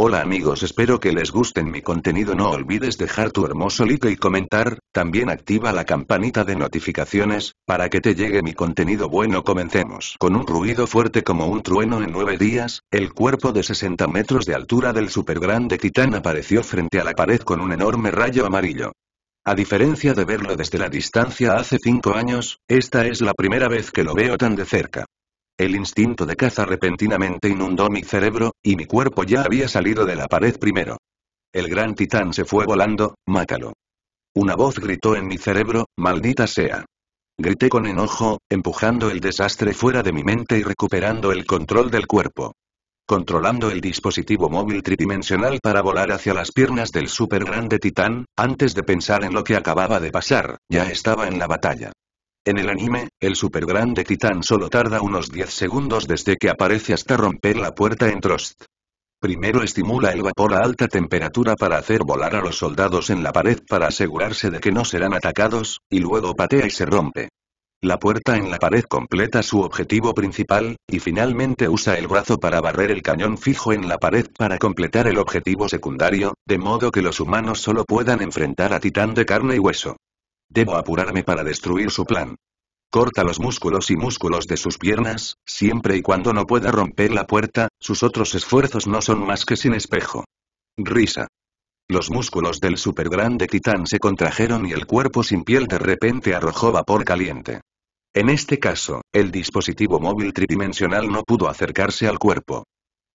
Hola amigos espero que les gusten mi contenido no olvides dejar tu hermoso like y comentar, también activa la campanita de notificaciones, para que te llegue mi contenido bueno comencemos. Con un ruido fuerte como un trueno en nueve días, el cuerpo de 60 metros de altura del grande titán apareció frente a la pared con un enorme rayo amarillo. A diferencia de verlo desde la distancia hace cinco años, esta es la primera vez que lo veo tan de cerca. El instinto de caza repentinamente inundó mi cerebro, y mi cuerpo ya había salido de la pared primero. El gran titán se fue volando, mátalo. Una voz gritó en mi cerebro, maldita sea. Grité con enojo, empujando el desastre fuera de mi mente y recuperando el control del cuerpo. Controlando el dispositivo móvil tridimensional para volar hacia las piernas del super grande titán, antes de pensar en lo que acababa de pasar, ya estaba en la batalla. En el anime, el grande titán solo tarda unos 10 segundos desde que aparece hasta romper la puerta en Trost. Primero estimula el vapor a alta temperatura para hacer volar a los soldados en la pared para asegurarse de que no serán atacados, y luego patea y se rompe. La puerta en la pared completa su objetivo principal, y finalmente usa el brazo para barrer el cañón fijo en la pared para completar el objetivo secundario, de modo que los humanos solo puedan enfrentar a titán de carne y hueso. Debo apurarme para destruir su plan. Corta los músculos y músculos de sus piernas, siempre y cuando no pueda romper la puerta, sus otros esfuerzos no son más que sin espejo. Risa. Los músculos del supergrande titán se contrajeron y el cuerpo sin piel de repente arrojó vapor caliente. En este caso, el dispositivo móvil tridimensional no pudo acercarse al cuerpo.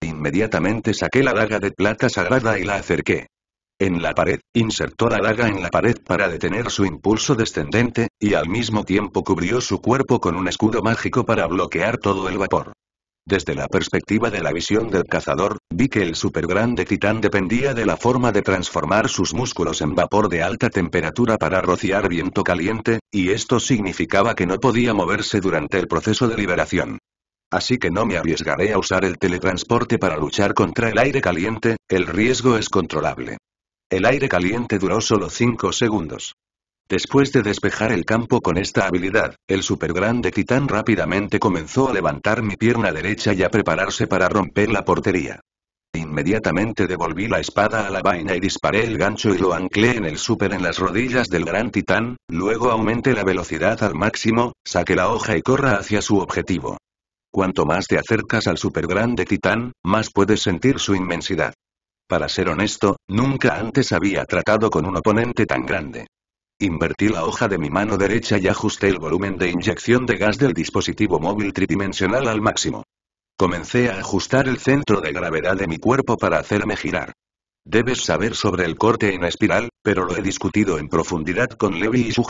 Inmediatamente saqué la daga de plata sagrada y la acerqué en la pared, insertó la laga en la pared para detener su impulso descendente, y al mismo tiempo cubrió su cuerpo con un escudo mágico para bloquear todo el vapor. Desde la perspectiva de la visión del cazador, vi que el supergrande titán dependía de la forma de transformar sus músculos en vapor de alta temperatura para rociar viento caliente, y esto significaba que no podía moverse durante el proceso de liberación. Así que no me arriesgaré a usar el teletransporte para luchar contra el aire caliente, el riesgo es controlable. El aire caliente duró solo 5 segundos. Después de despejar el campo con esta habilidad, el supergrande titán rápidamente comenzó a levantar mi pierna derecha y a prepararse para romper la portería. Inmediatamente devolví la espada a la vaina y disparé el gancho y lo anclé en el súper en las rodillas del gran titán, luego aumente la velocidad al máximo, saque la hoja y corra hacia su objetivo. Cuanto más te acercas al supergrande titán, más puedes sentir su inmensidad. Para ser honesto, nunca antes había tratado con un oponente tan grande. Invertí la hoja de mi mano derecha y ajusté el volumen de inyección de gas del dispositivo móvil tridimensional al máximo. Comencé a ajustar el centro de gravedad de mi cuerpo para hacerme girar. Debes saber sobre el corte en espiral, pero lo he discutido en profundidad con Levi y Su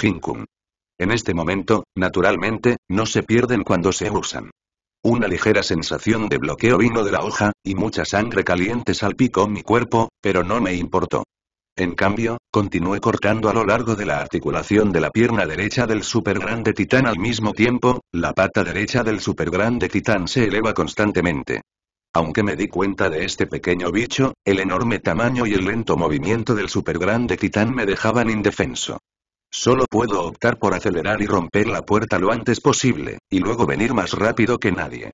En este momento, naturalmente, no se pierden cuando se usan. Una ligera sensación de bloqueo vino de la hoja, y mucha sangre caliente salpicó mi cuerpo, pero no me importó. En cambio, continué cortando a lo largo de la articulación de la pierna derecha del grande titán al mismo tiempo, la pata derecha del grande titán se eleva constantemente. Aunque me di cuenta de este pequeño bicho, el enorme tamaño y el lento movimiento del grande titán me dejaban indefenso. Solo puedo optar por acelerar y romper la puerta lo antes posible, y luego venir más rápido que nadie.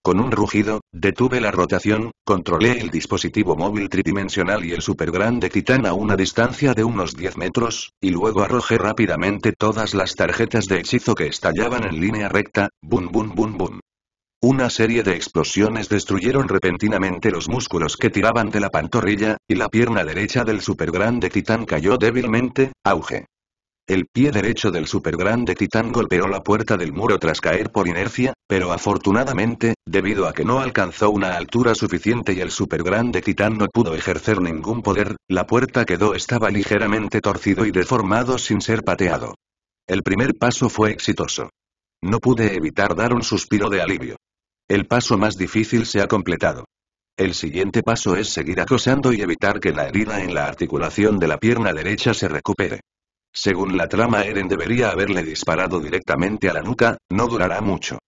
Con un rugido, detuve la rotación, controlé el dispositivo móvil tridimensional y el supergrande titán a una distancia de unos 10 metros, y luego arrojé rápidamente todas las tarjetas de hechizo que estallaban en línea recta, bum bum bum bum. Una serie de explosiones destruyeron repentinamente los músculos que tiraban de la pantorrilla, y la pierna derecha del supergrande titán cayó débilmente, auge. El pie derecho del supergrande titán golpeó la puerta del muro tras caer por inercia, pero afortunadamente, debido a que no alcanzó una altura suficiente y el supergrande titán no pudo ejercer ningún poder, la puerta quedó estaba ligeramente torcido y deformado sin ser pateado. El primer paso fue exitoso. No pude evitar dar un suspiro de alivio. El paso más difícil se ha completado. El siguiente paso es seguir acosando y evitar que la herida en la articulación de la pierna derecha se recupere. Según la trama Eren debería haberle disparado directamente a la nuca, no durará mucho.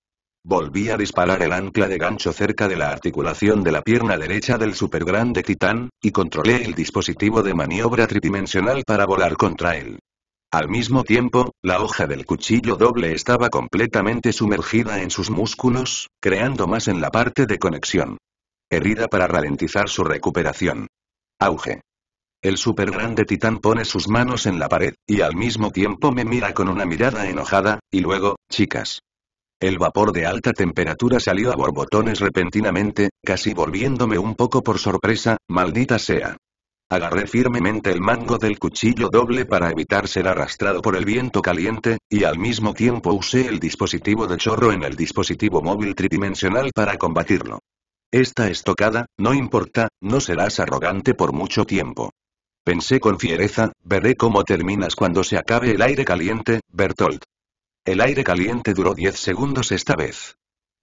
Volví a disparar el ancla de gancho cerca de la articulación de la pierna derecha del supergrande titán, y controlé el dispositivo de maniobra tridimensional para volar contra él. Al mismo tiempo, la hoja del cuchillo doble estaba completamente sumergida en sus músculos, creando más en la parte de conexión. Herida para ralentizar su recuperación. Auge. El super grande titán pone sus manos en la pared, y al mismo tiempo me mira con una mirada enojada, y luego, chicas. El vapor de alta temperatura salió a borbotones repentinamente, casi volviéndome un poco por sorpresa, maldita sea. Agarré firmemente el mango del cuchillo doble para evitar ser arrastrado por el viento caliente, y al mismo tiempo usé el dispositivo de chorro en el dispositivo móvil tridimensional para combatirlo. Esta estocada, no importa, no serás arrogante por mucho tiempo. Pensé con fiereza, veré cómo terminas cuando se acabe el aire caliente, Bertolt. El aire caliente duró 10 segundos esta vez.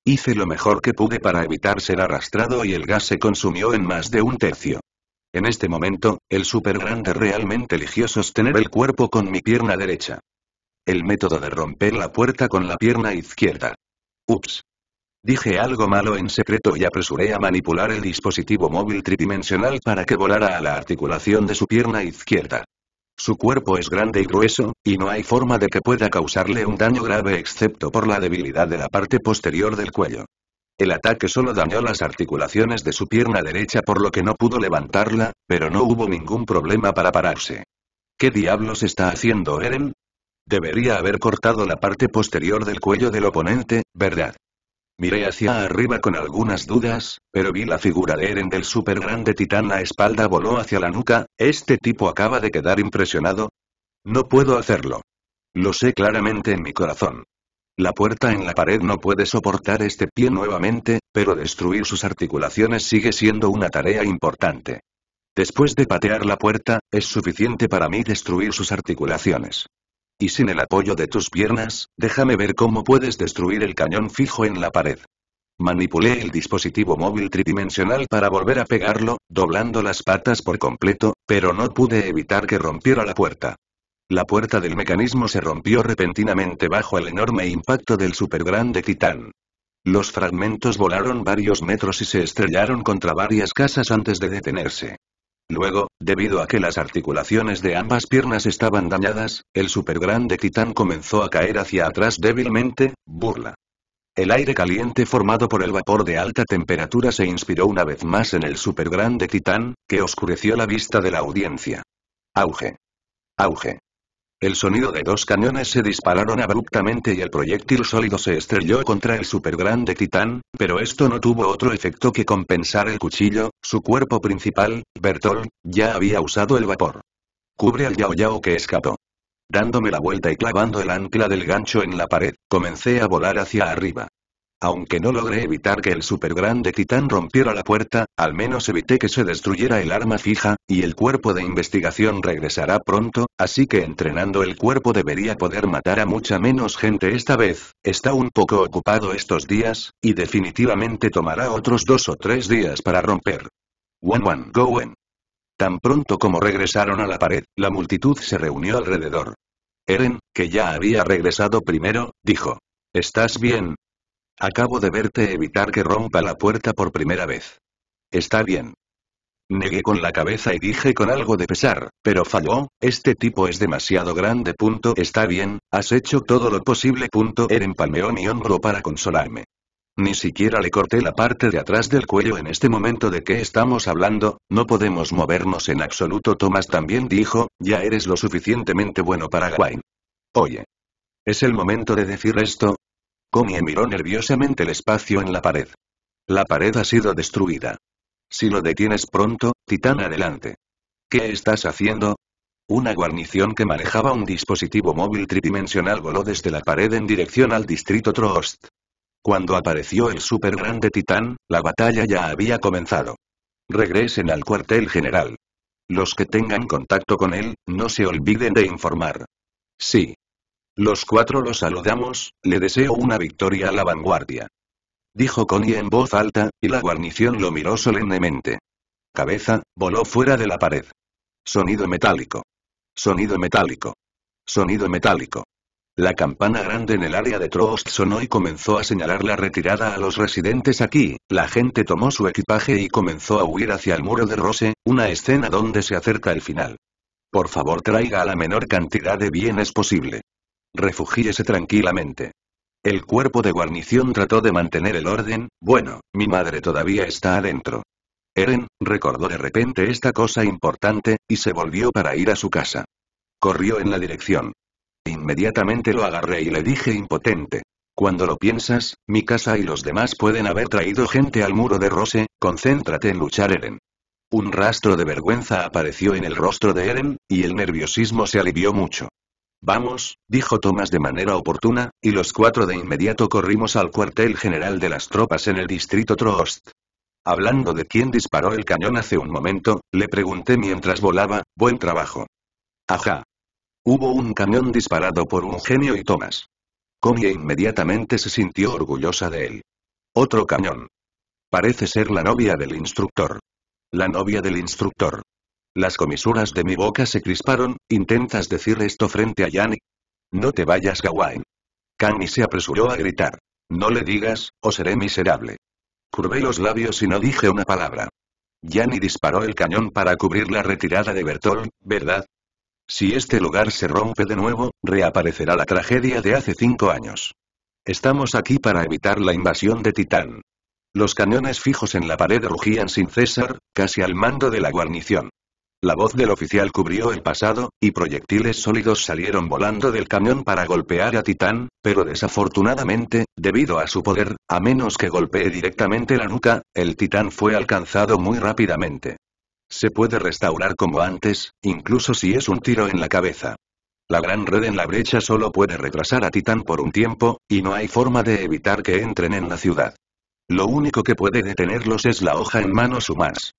Hice lo mejor que pude para evitar ser arrastrado y el gas se consumió en más de un tercio. En este momento, el super grande realmente eligió sostener el cuerpo con mi pierna derecha. El método de romper la puerta con la pierna izquierda. Ups. Dije algo malo en secreto y apresuré a manipular el dispositivo móvil tridimensional para que volara a la articulación de su pierna izquierda. Su cuerpo es grande y grueso, y no hay forma de que pueda causarle un daño grave excepto por la debilidad de la parte posterior del cuello. El ataque solo dañó las articulaciones de su pierna derecha por lo que no pudo levantarla, pero no hubo ningún problema para pararse. ¿Qué diablos está haciendo Eren? Debería haber cortado la parte posterior del cuello del oponente, ¿verdad? Miré hacia arriba con algunas dudas, pero vi la figura de Eren del super grande titán La espalda voló hacia la nuca, ¿este tipo acaba de quedar impresionado? No puedo hacerlo. Lo sé claramente en mi corazón. La puerta en la pared no puede soportar este pie nuevamente, pero destruir sus articulaciones sigue siendo una tarea importante. Después de patear la puerta, es suficiente para mí destruir sus articulaciones. Y sin el apoyo de tus piernas, déjame ver cómo puedes destruir el cañón fijo en la pared. Manipulé el dispositivo móvil tridimensional para volver a pegarlo, doblando las patas por completo, pero no pude evitar que rompiera la puerta. La puerta del mecanismo se rompió repentinamente bajo el enorme impacto del supergrande titán. Los fragmentos volaron varios metros y se estrellaron contra varias casas antes de detenerse. Luego, debido a que las articulaciones de ambas piernas estaban dañadas, el supergrande titán comenzó a caer hacia atrás débilmente, burla. El aire caliente formado por el vapor de alta temperatura se inspiró una vez más en el supergrande titán, que oscureció la vista de la audiencia. Auge. Auge. El sonido de dos cañones se dispararon abruptamente y el proyectil sólido se estrelló contra el supergrande titán, pero esto no tuvo otro efecto que compensar el cuchillo, su cuerpo principal, Bertol, ya había usado el vapor. Cubre al Yao Yao que escapó. Dándome la vuelta y clavando el ancla del gancho en la pared, comencé a volar hacia arriba. Aunque no logré evitar que el grande titán rompiera la puerta, al menos evité que se destruyera el arma fija, y el cuerpo de investigación regresará pronto, así que entrenando el cuerpo debería poder matar a mucha menos gente esta vez, está un poco ocupado estos días, y definitivamente tomará otros dos o tres días para romper. One One Goen. Tan pronto como regresaron a la pared, la multitud se reunió alrededor. Eren, que ya había regresado primero, dijo. ¿Estás bien, Acabo de verte evitar que rompa la puerta por primera vez. Está bien. Negué con la cabeza y dije con algo de pesar, pero falló, este tipo es demasiado grande. Punto. Está bien, has hecho todo lo posible. Punto. Eren palmeó mi hombro para consolarme. Ni siquiera le corté la parte de atrás del cuello en este momento de que estamos hablando, no podemos movernos en absoluto. Thomas también dijo, ya eres lo suficientemente bueno para Gawain. Oye. Es el momento de decir esto, Komi miró nerviosamente el espacio en la pared. La pared ha sido destruida. Si lo detienes pronto, Titán adelante. ¿Qué estás haciendo? Una guarnición que manejaba un dispositivo móvil tridimensional voló desde la pared en dirección al distrito Trost. Cuando apareció el super grande Titán, la batalla ya había comenzado. Regresen al cuartel general. Los que tengan contacto con él, no se olviden de informar. Sí. Los cuatro los saludamos, le deseo una victoria a la vanguardia. Dijo Connie en voz alta, y la guarnición lo miró solemnemente. Cabeza, voló fuera de la pared. Sonido metálico. Sonido metálico. Sonido metálico. La campana grande en el área de Trost sonó y comenzó a señalar la retirada a los residentes aquí, la gente tomó su equipaje y comenzó a huir hacia el muro de Rose, una escena donde se acerca el final. Por favor traiga la menor cantidad de bienes posible. Refugíese tranquilamente. El cuerpo de guarnición trató de mantener el orden, bueno, mi madre todavía está adentro. Eren, recordó de repente esta cosa importante, y se volvió para ir a su casa. Corrió en la dirección. Inmediatamente lo agarré y le dije impotente. Cuando lo piensas, mi casa y los demás pueden haber traído gente al muro de Rose, concéntrate en luchar Eren. Un rastro de vergüenza apareció en el rostro de Eren, y el nerviosismo se alivió mucho. Vamos, dijo Thomas de manera oportuna, y los cuatro de inmediato corrimos al cuartel general de las tropas en el distrito Troost. Hablando de quién disparó el cañón hace un momento, le pregunté mientras volaba, buen trabajo. Ajá. Hubo un cañón disparado por un genio y Thomas. Connie inmediatamente se sintió orgullosa de él. Otro cañón. Parece ser la novia del instructor. La novia del instructor. Las comisuras de mi boca se crisparon, ¿intentas decir esto frente a Yanni? No te vayas Gawain. Kanye se apresuró a gritar. No le digas, o oh, seré miserable. Curvé los labios y no dije una palabra. Yanni disparó el cañón para cubrir la retirada de Bertol, ¿verdad? Si este lugar se rompe de nuevo, reaparecerá la tragedia de hace cinco años. Estamos aquí para evitar la invasión de Titán. Los cañones fijos en la pared rugían sin cesar, casi al mando de la guarnición. La voz del oficial cubrió el pasado, y proyectiles sólidos salieron volando del camión para golpear a Titán, pero desafortunadamente, debido a su poder, a menos que golpee directamente la nuca, el Titán fue alcanzado muy rápidamente. Se puede restaurar como antes, incluso si es un tiro en la cabeza. La gran red en la brecha solo puede retrasar a Titán por un tiempo, y no hay forma de evitar que entren en la ciudad. Lo único que puede detenerlos es la hoja en manos más.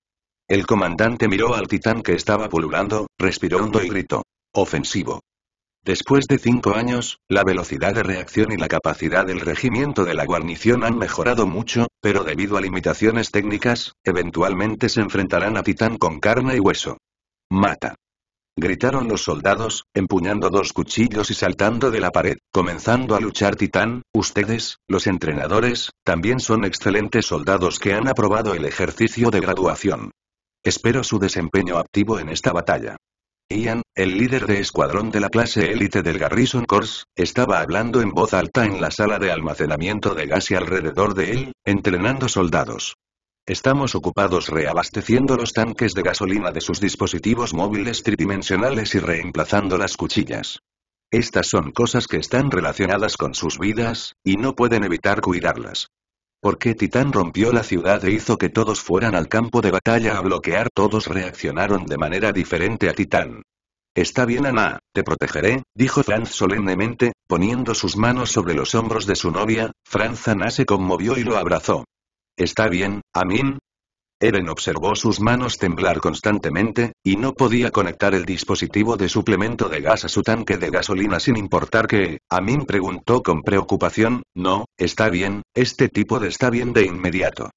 El comandante miró al titán que estaba pululando, respiró hondo y gritó. Ofensivo. Después de cinco años, la velocidad de reacción y la capacidad del regimiento de la guarnición han mejorado mucho, pero debido a limitaciones técnicas, eventualmente se enfrentarán a Titán con carne y hueso. Mata. Gritaron los soldados, empuñando dos cuchillos y saltando de la pared, comenzando a luchar Titán, ustedes, los entrenadores, también son excelentes soldados que han aprobado el ejercicio de graduación. Espero su desempeño activo en esta batalla. Ian, el líder de escuadrón de la clase élite del Garrison Corps, estaba hablando en voz alta en la sala de almacenamiento de gas y alrededor de él, entrenando soldados. Estamos ocupados reabasteciendo los tanques de gasolina de sus dispositivos móviles tridimensionales y reemplazando las cuchillas. Estas son cosas que están relacionadas con sus vidas, y no pueden evitar cuidarlas. Porque Titán rompió la ciudad e hizo que todos fueran al campo de batalla a bloquear. Todos reaccionaron de manera diferente a Titán. Está bien Ana, te protegeré, dijo Franz solemnemente, poniendo sus manos sobre los hombros de su novia, Franz Ana se conmovió y lo abrazó. Está bien, Amin, Eren observó sus manos temblar constantemente, y no podía conectar el dispositivo de suplemento de gas a su tanque de gasolina sin importar que, Amin preguntó con preocupación, no, está bien, este tipo de está bien de inmediato.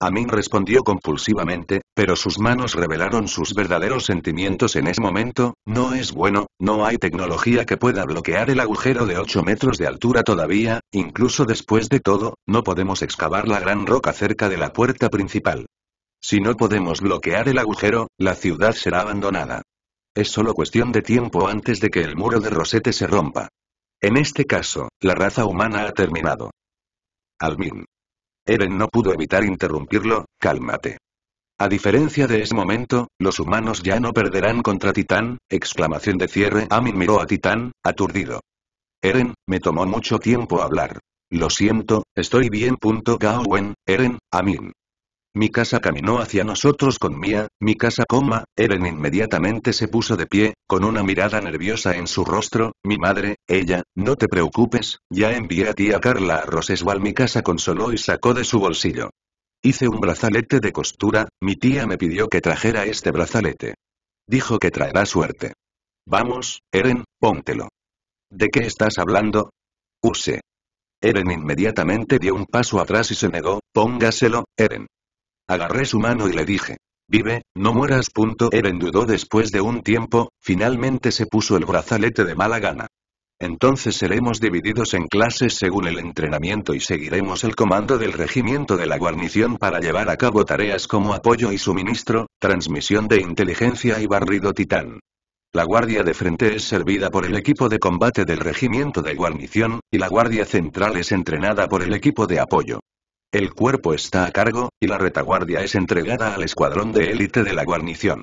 Amin respondió compulsivamente, pero sus manos revelaron sus verdaderos sentimientos en ese momento, no es bueno, no hay tecnología que pueda bloquear el agujero de 8 metros de altura todavía, incluso después de todo, no podemos excavar la gran roca cerca de la puerta principal. Si no podemos bloquear el agujero, la ciudad será abandonada. Es solo cuestión de tiempo antes de que el muro de Rosete se rompa. En este caso, la raza humana ha terminado. Almin. Eren no pudo evitar interrumpirlo, cálmate. A diferencia de ese momento, los humanos ya no perderán contra Titán, exclamación de cierre. Amin miró a Titán, aturdido. Eren, me tomó mucho tiempo hablar. Lo siento, estoy bien. Punto Eren, Amin mi casa caminó hacia nosotros con mía, mi casa coma, Eren inmediatamente se puso de pie, con una mirada nerviosa en su rostro, mi madre, ella, no te preocupes, ya envié a tía Carla a mi casa consoló y sacó de su bolsillo. Hice un brazalete de costura, mi tía me pidió que trajera este brazalete. Dijo que traerá suerte. Vamos, Eren, póntelo. ¿De qué estás hablando? Use. Eren inmediatamente dio un paso atrás y se negó, póngaselo, Eren. Agarré su mano y le dije. Vive, no mueras. Eren dudó después de un tiempo, finalmente se puso el brazalete de mala gana. Entonces seremos divididos en clases según el entrenamiento y seguiremos el comando del regimiento de la guarnición para llevar a cabo tareas como apoyo y suministro, transmisión de inteligencia y barrido titán. La guardia de frente es servida por el equipo de combate del regimiento de guarnición, y la guardia central es entrenada por el equipo de apoyo. El cuerpo está a cargo, y la retaguardia es entregada al escuadrón de élite de la guarnición.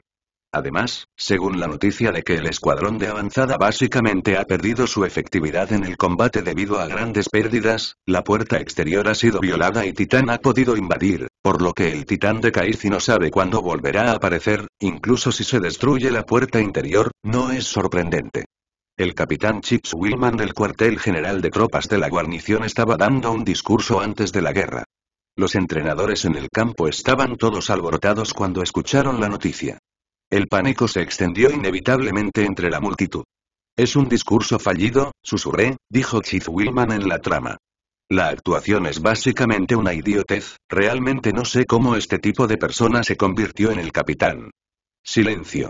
Además, según la noticia de que el escuadrón de avanzada básicamente ha perdido su efectividad en el combate debido a grandes pérdidas, la puerta exterior ha sido violada y Titán ha podido invadir, por lo que el Titán de y no sabe cuándo volverá a aparecer, incluso si se destruye la puerta interior, no es sorprendente. El capitán Chips Willman del cuartel general de tropas de la guarnición estaba dando un discurso antes de la guerra. Los entrenadores en el campo estaban todos alborotados cuando escucharon la noticia. El pánico se extendió inevitablemente entre la multitud. Es un discurso fallido, susurré, dijo Chief Willman en la trama. La actuación es básicamente una idiotez, realmente no sé cómo este tipo de persona se convirtió en el capitán. Silencio.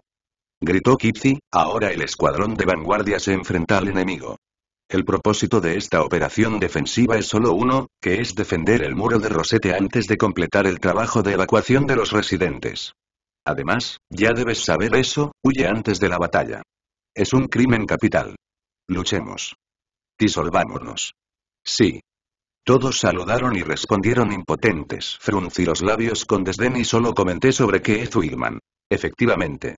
Gritó Kipzi, ahora el escuadrón de vanguardia se enfrenta al enemigo. El propósito de esta operación defensiva es solo uno, que es defender el muro de Rosete antes de completar el trabajo de evacuación de los residentes. Además, ya debes saber eso, huye antes de la batalla. Es un crimen capital. Luchemos. Disolvámonos. Sí. Todos saludaron y respondieron impotentes. Fruncí los labios con desdén y solo comenté sobre qué es Willman. Efectivamente.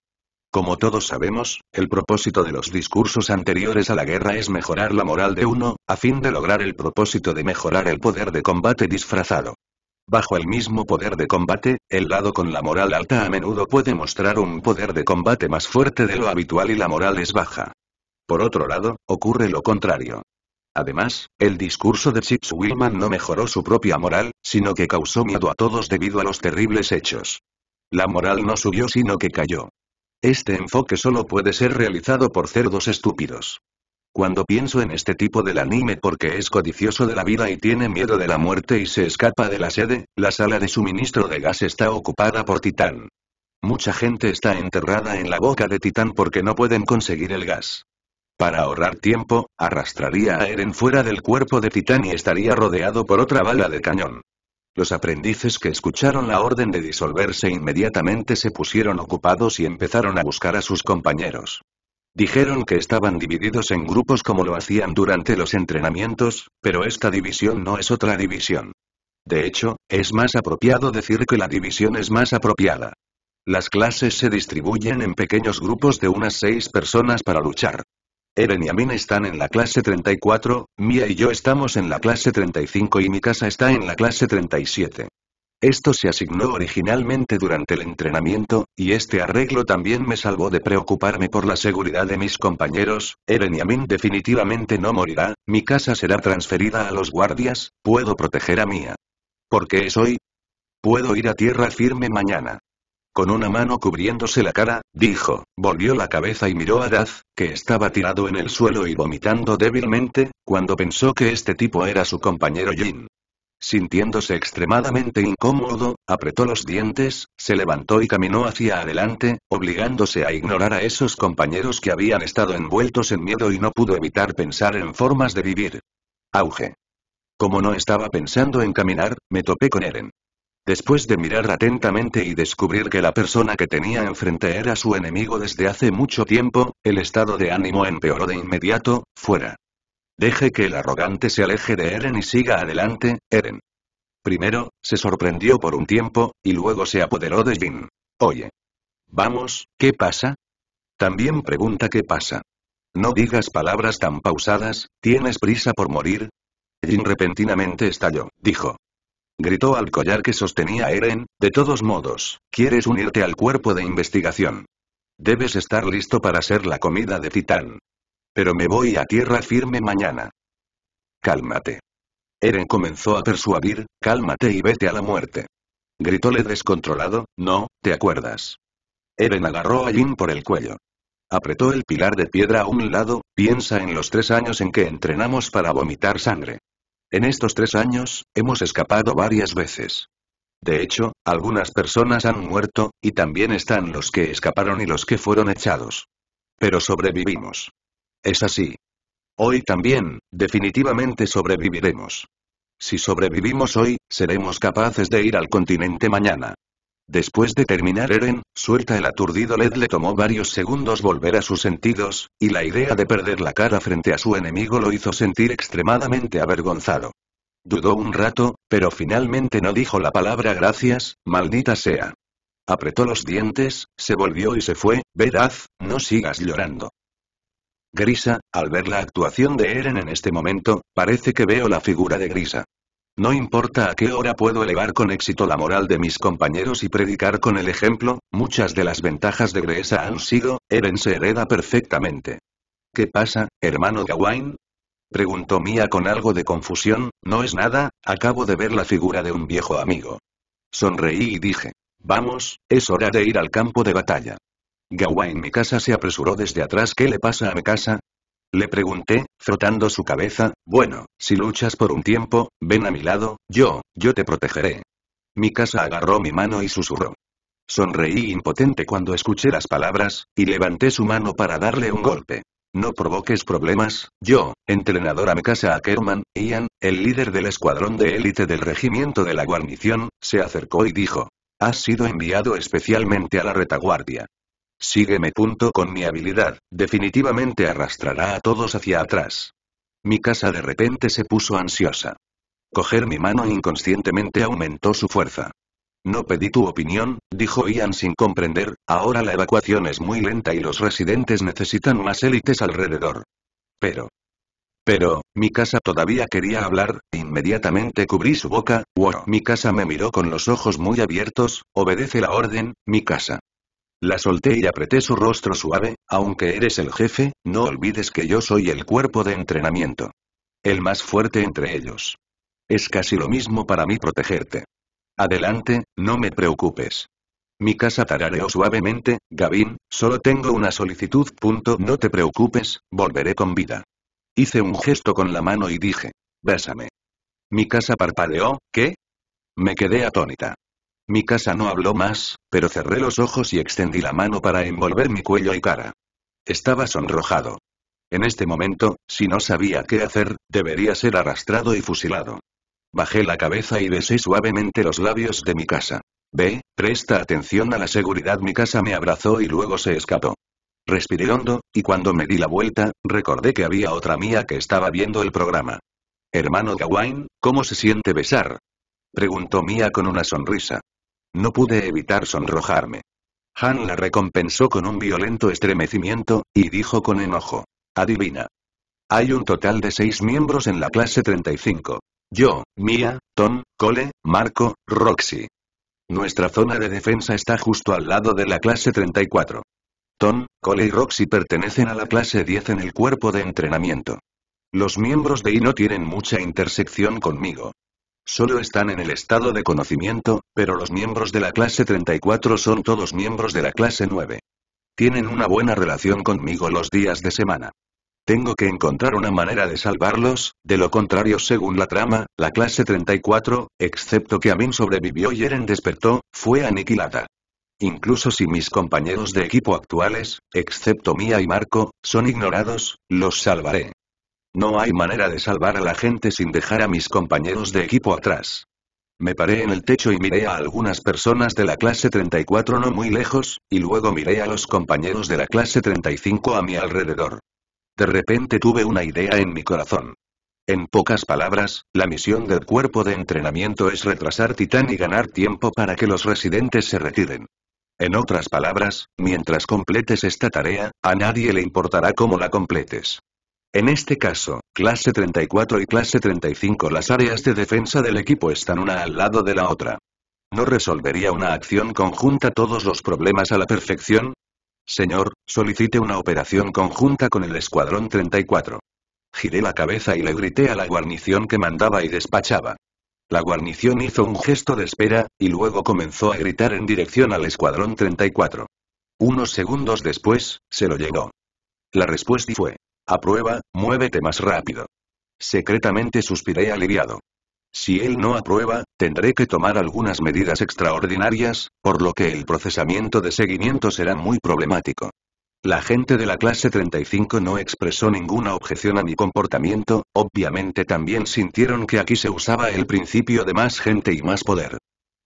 Como todos sabemos, el propósito de los discursos anteriores a la guerra es mejorar la moral de uno, a fin de lograr el propósito de mejorar el poder de combate disfrazado. Bajo el mismo poder de combate, el lado con la moral alta a menudo puede mostrar un poder de combate más fuerte de lo habitual y la moral es baja. Por otro lado, ocurre lo contrario. Además, el discurso de Chips Willman no mejoró su propia moral, sino que causó miedo a todos debido a los terribles hechos. La moral no subió sino que cayó. Este enfoque solo puede ser realizado por cerdos estúpidos. Cuando pienso en este tipo del anime porque es codicioso de la vida y tiene miedo de la muerte y se escapa de la sede, la sala de suministro de gas está ocupada por Titán. Mucha gente está enterrada en la boca de Titán porque no pueden conseguir el gas. Para ahorrar tiempo, arrastraría a Eren fuera del cuerpo de Titán y estaría rodeado por otra bala de cañón. Los aprendices que escucharon la orden de disolverse inmediatamente se pusieron ocupados y empezaron a buscar a sus compañeros. Dijeron que estaban divididos en grupos como lo hacían durante los entrenamientos, pero esta división no es otra división. De hecho, es más apropiado decir que la división es más apropiada. Las clases se distribuyen en pequeños grupos de unas seis personas para luchar. Eren y Amin están en la clase 34, Mia y yo estamos en la clase 35 y mi casa está en la clase 37. Esto se asignó originalmente durante el entrenamiento, y este arreglo también me salvó de preocuparme por la seguridad de mis compañeros, Eren y Amin definitivamente no morirá, mi casa será transferida a los guardias, puedo proteger a Mia. ¿Por qué es hoy? Puedo ir a tierra firme mañana. Con una mano cubriéndose la cara, dijo, volvió la cabeza y miró a Daz, que estaba tirado en el suelo y vomitando débilmente, cuando pensó que este tipo era su compañero Jin. Sintiéndose extremadamente incómodo, apretó los dientes, se levantó y caminó hacia adelante, obligándose a ignorar a esos compañeros que habían estado envueltos en miedo y no pudo evitar pensar en formas de vivir. Auge. Como no estaba pensando en caminar, me topé con Eren. Después de mirar atentamente y descubrir que la persona que tenía enfrente era su enemigo desde hace mucho tiempo, el estado de ánimo empeoró de inmediato, fuera. Deje que el arrogante se aleje de Eren y siga adelante, Eren. Primero, se sorprendió por un tiempo, y luego se apoderó de Jin. Oye. Vamos, ¿qué pasa? También pregunta qué pasa. No digas palabras tan pausadas, ¿tienes prisa por morir? Jin repentinamente estalló, dijo gritó al collar que sostenía Eren, de todos modos, quieres unirte al cuerpo de investigación. Debes estar listo para ser la comida de Titán. Pero me voy a tierra firme mañana. Cálmate. Eren comenzó a persuadir, cálmate y vete a la muerte. Gritóle descontrolado, no, ¿te acuerdas? Eren agarró a Jim por el cuello. Apretó el pilar de piedra a un lado, piensa en los tres años en que entrenamos para vomitar sangre. En estos tres años, hemos escapado varias veces. De hecho, algunas personas han muerto, y también están los que escaparon y los que fueron echados. Pero sobrevivimos. Es así. Hoy también, definitivamente sobreviviremos. Si sobrevivimos hoy, seremos capaces de ir al continente mañana. Después de terminar Eren, suelta el aturdido Led le tomó varios segundos volver a sus sentidos, y la idea de perder la cara frente a su enemigo lo hizo sentir extremadamente avergonzado. Dudó un rato, pero finalmente no dijo la palabra gracias, maldita sea. Apretó los dientes, se volvió y se fue, veraz, no sigas llorando. Grisa, al ver la actuación de Eren en este momento, parece que veo la figura de Grisa. No importa a qué hora puedo elevar con éxito la moral de mis compañeros y predicar con el ejemplo, muchas de las ventajas de Greesa han sido, Eren se hereda perfectamente. ¿Qué pasa, hermano Gawain? Preguntó Mia con algo de confusión, no es nada, acabo de ver la figura de un viejo amigo. Sonreí y dije, vamos, es hora de ir al campo de batalla. Gawain mi casa se apresuró desde atrás ¿qué le pasa a mi casa? Le pregunté, frotando su cabeza, bueno, si luchas por un tiempo, ven a mi lado, yo, yo te protegeré. Mi casa agarró mi mano y susurró. Sonreí impotente cuando escuché las palabras, y levanté su mano para darle un golpe. No provoques problemas, yo, entrenadora Mikasa Ackerman, Ian, el líder del escuadrón de élite del regimiento de la guarnición, se acercó y dijo. Has sido enviado especialmente a la retaguardia. Sígueme. Punto con mi habilidad, definitivamente arrastrará a todos hacia atrás. Mi casa de repente se puso ansiosa. Coger mi mano inconscientemente aumentó su fuerza. No pedí tu opinión, dijo Ian sin comprender, ahora la evacuación es muy lenta y los residentes necesitan más élites alrededor. Pero... Pero, mi casa todavía quería hablar, inmediatamente cubrí su boca, wow. Mi casa me miró con los ojos muy abiertos, obedece la orden, mi casa. La solté y apreté su rostro suave, aunque eres el jefe, no olvides que yo soy el cuerpo de entrenamiento. El más fuerte entre ellos. Es casi lo mismo para mí protegerte. Adelante, no me preocupes. Mi casa tarareó suavemente, Gavin, solo tengo una solicitud. Punto. No te preocupes, volveré con vida. Hice un gesto con la mano y dije, bésame. Mi casa parpadeó, ¿qué? Me quedé atónita. Mi casa no habló más, pero cerré los ojos y extendí la mano para envolver mi cuello y cara. Estaba sonrojado. En este momento, si no sabía qué hacer, debería ser arrastrado y fusilado. Bajé la cabeza y besé suavemente los labios de mi casa. Ve, presta atención a la seguridad. Mi casa me abrazó y luego se escapó. Respiré hondo, y cuando me di la vuelta, recordé que había otra mía que estaba viendo el programa. Hermano Gawain, ¿cómo se siente besar? Preguntó Mía con una sonrisa. No pude evitar sonrojarme. Han la recompensó con un violento estremecimiento, y dijo con enojo. Adivina. Hay un total de seis miembros en la clase 35. Yo, Mia, Tom, Cole, Marco, Roxy. Nuestra zona de defensa está justo al lado de la clase 34. Tom, Cole y Roxy pertenecen a la clase 10 en el cuerpo de entrenamiento. Los miembros de I no tienen mucha intersección conmigo. Solo están en el estado de conocimiento, pero los miembros de la clase 34 son todos miembros de la clase 9. Tienen una buena relación conmigo los días de semana. Tengo que encontrar una manera de salvarlos, de lo contrario según la trama, la clase 34, excepto que Amin sobrevivió y Eren despertó, fue aniquilada. Incluso si mis compañeros de equipo actuales, excepto Mia y Marco, son ignorados, los salvaré. No hay manera de salvar a la gente sin dejar a mis compañeros de equipo atrás. Me paré en el techo y miré a algunas personas de la clase 34 no muy lejos, y luego miré a los compañeros de la clase 35 a mi alrededor. De repente tuve una idea en mi corazón. En pocas palabras, la misión del cuerpo de entrenamiento es retrasar Titán y ganar tiempo para que los residentes se retiren. En otras palabras, mientras completes esta tarea, a nadie le importará cómo la completes. En este caso, clase 34 y clase 35 las áreas de defensa del equipo están una al lado de la otra. ¿No resolvería una acción conjunta todos los problemas a la perfección? Señor, solicite una operación conjunta con el Escuadrón 34. Giré la cabeza y le grité a la guarnición que mandaba y despachaba. La guarnición hizo un gesto de espera, y luego comenzó a gritar en dirección al Escuadrón 34. Unos segundos después, se lo llegó. La respuesta fue, Aprueba, muévete más rápido. Secretamente suspiré aliviado. Si él no aprueba, tendré que tomar algunas medidas extraordinarias, por lo que el procesamiento de seguimiento será muy problemático. La gente de la clase 35 no expresó ninguna objeción a mi comportamiento, obviamente también sintieron que aquí se usaba el principio de más gente y más poder.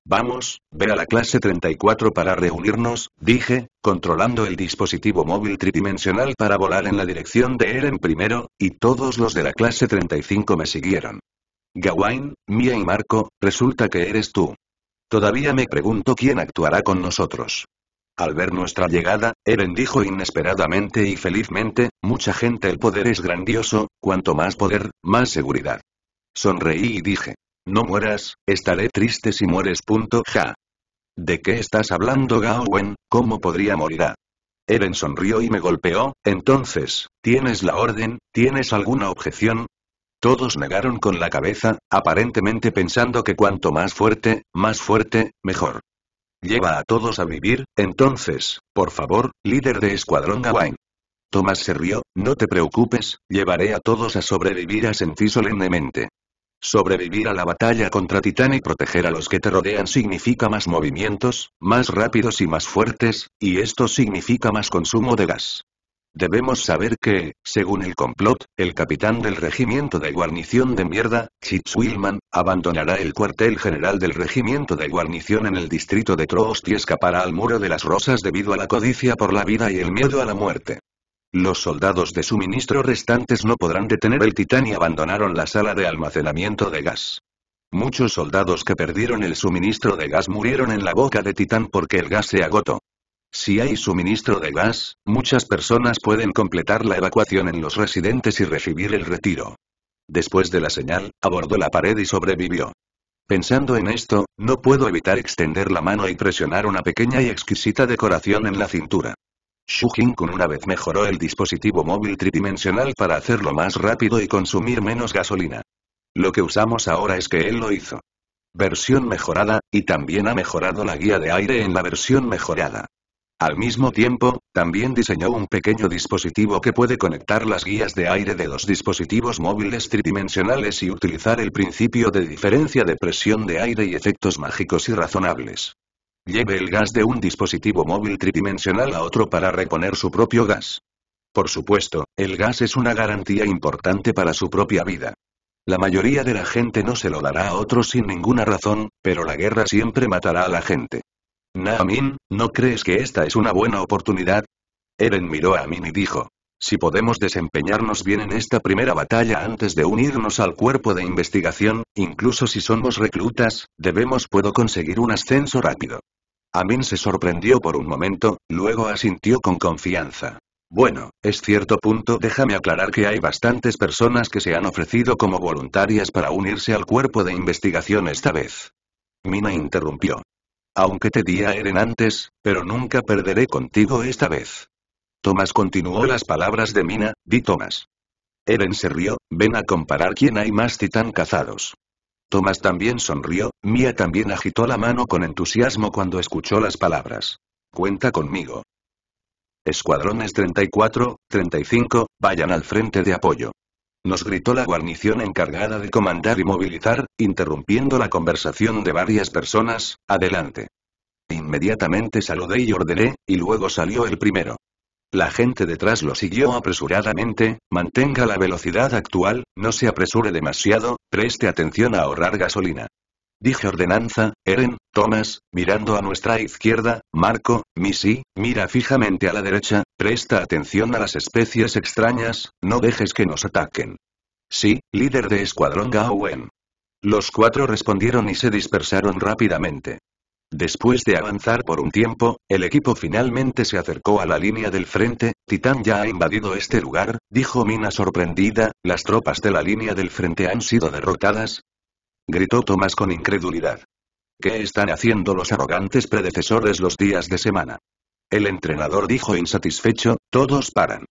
Vamos, ve a la clase 34 para reunirnos, dije, controlando el dispositivo móvil tridimensional para volar en la dirección de Eren primero, y todos los de la clase 35 me siguieron. Gawain, Mia y Marco, resulta que eres tú. Todavía me pregunto quién actuará con nosotros. Al ver nuestra llegada, Eren dijo inesperadamente y felizmente, mucha gente el poder es grandioso, cuanto más poder, más seguridad. Sonreí y dije, no mueras, estaré triste si mueres. Punto ja. ¿De qué estás hablando Gao ¿Cómo podría morir? a? Eren sonrió y me golpeó, entonces, ¿tienes la orden? ¿Tienes alguna objeción? Todos negaron con la cabeza, aparentemente pensando que cuanto más fuerte, más fuerte, mejor. Lleva a todos a vivir, entonces, por favor, líder de Escuadrón Gawain. Tomás se rió, no te preocupes, llevaré a todos a sobrevivir a sentir solemnemente. Sobrevivir a la batalla contra Titán y proteger a los que te rodean significa más movimientos, más rápidos y más fuertes, y esto significa más consumo de gas. Debemos saber que, según el complot, el capitán del regimiento de guarnición de mierda, Chips Wilman, abandonará el cuartel general del regimiento de guarnición en el distrito de Troost y escapará al Muro de las Rosas debido a la codicia por la vida y el miedo a la muerte. Los soldados de suministro restantes no podrán detener el titán y abandonaron la sala de almacenamiento de gas. Muchos soldados que perdieron el suministro de gas murieron en la boca de titán porque el gas se agotó. Si hay suministro de gas, muchas personas pueden completar la evacuación en los residentes y recibir el retiro. Después de la señal, abordó la pared y sobrevivió. Pensando en esto, no puedo evitar extender la mano y presionar una pequeña y exquisita decoración en la cintura. Shu Kun una vez mejoró el dispositivo móvil tridimensional para hacerlo más rápido y consumir menos gasolina. Lo que usamos ahora es que él lo hizo. Versión mejorada, y también ha mejorado la guía de aire en la versión mejorada. Al mismo tiempo, también diseñó un pequeño dispositivo que puede conectar las guías de aire de los dispositivos móviles tridimensionales y utilizar el principio de diferencia de presión de aire y efectos mágicos y razonables. Lleve el gas de un dispositivo móvil tridimensional a otro para reponer su propio gas. Por supuesto, el gas es una garantía importante para su propia vida. La mayoría de la gente no se lo dará a otros sin ninguna razón, pero la guerra siempre matará a la gente. Naamin, ¿no crees que esta es una buena oportunidad? Eren miró a Amin y dijo. Si podemos desempeñarnos bien en esta primera batalla antes de unirnos al cuerpo de investigación, incluso si somos reclutas, debemos puedo conseguir un ascenso rápido. Amin se sorprendió por un momento, luego asintió con confianza. Bueno, es cierto punto déjame aclarar que hay bastantes personas que se han ofrecido como voluntarias para unirse al cuerpo de investigación esta vez. Mina interrumpió. Aunque te di a Eren antes, pero nunca perderé contigo esta vez. Tomás continuó las palabras de Mina, di Thomas. Eren se rió, ven a comparar quién hay más titán cazados. Tomás también sonrió, Mia también agitó la mano con entusiasmo cuando escuchó las palabras. Cuenta conmigo. Escuadrones 34, 35, vayan al frente de apoyo. Nos gritó la guarnición encargada de comandar y movilizar, interrumpiendo la conversación de varias personas, adelante. Inmediatamente saludé y ordené, y luego salió el primero. La gente detrás lo siguió apresuradamente, mantenga la velocidad actual, no se apresure demasiado, preste atención a ahorrar gasolina. Dije ordenanza, Eren, Thomas, mirando a nuestra izquierda, Marco, Missy, mira fijamente a la derecha, presta atención a las especies extrañas, no dejes que nos ataquen. Sí, líder de escuadrón Gawen. Los cuatro respondieron y se dispersaron rápidamente. Después de avanzar por un tiempo, el equipo finalmente se acercó a la línea del frente, Titán ya ha invadido este lugar, dijo Mina sorprendida, las tropas de la línea del frente han sido derrotadas. Gritó Tomás con incredulidad. ¿Qué están haciendo los arrogantes predecesores los días de semana? El entrenador dijo insatisfecho, todos paran.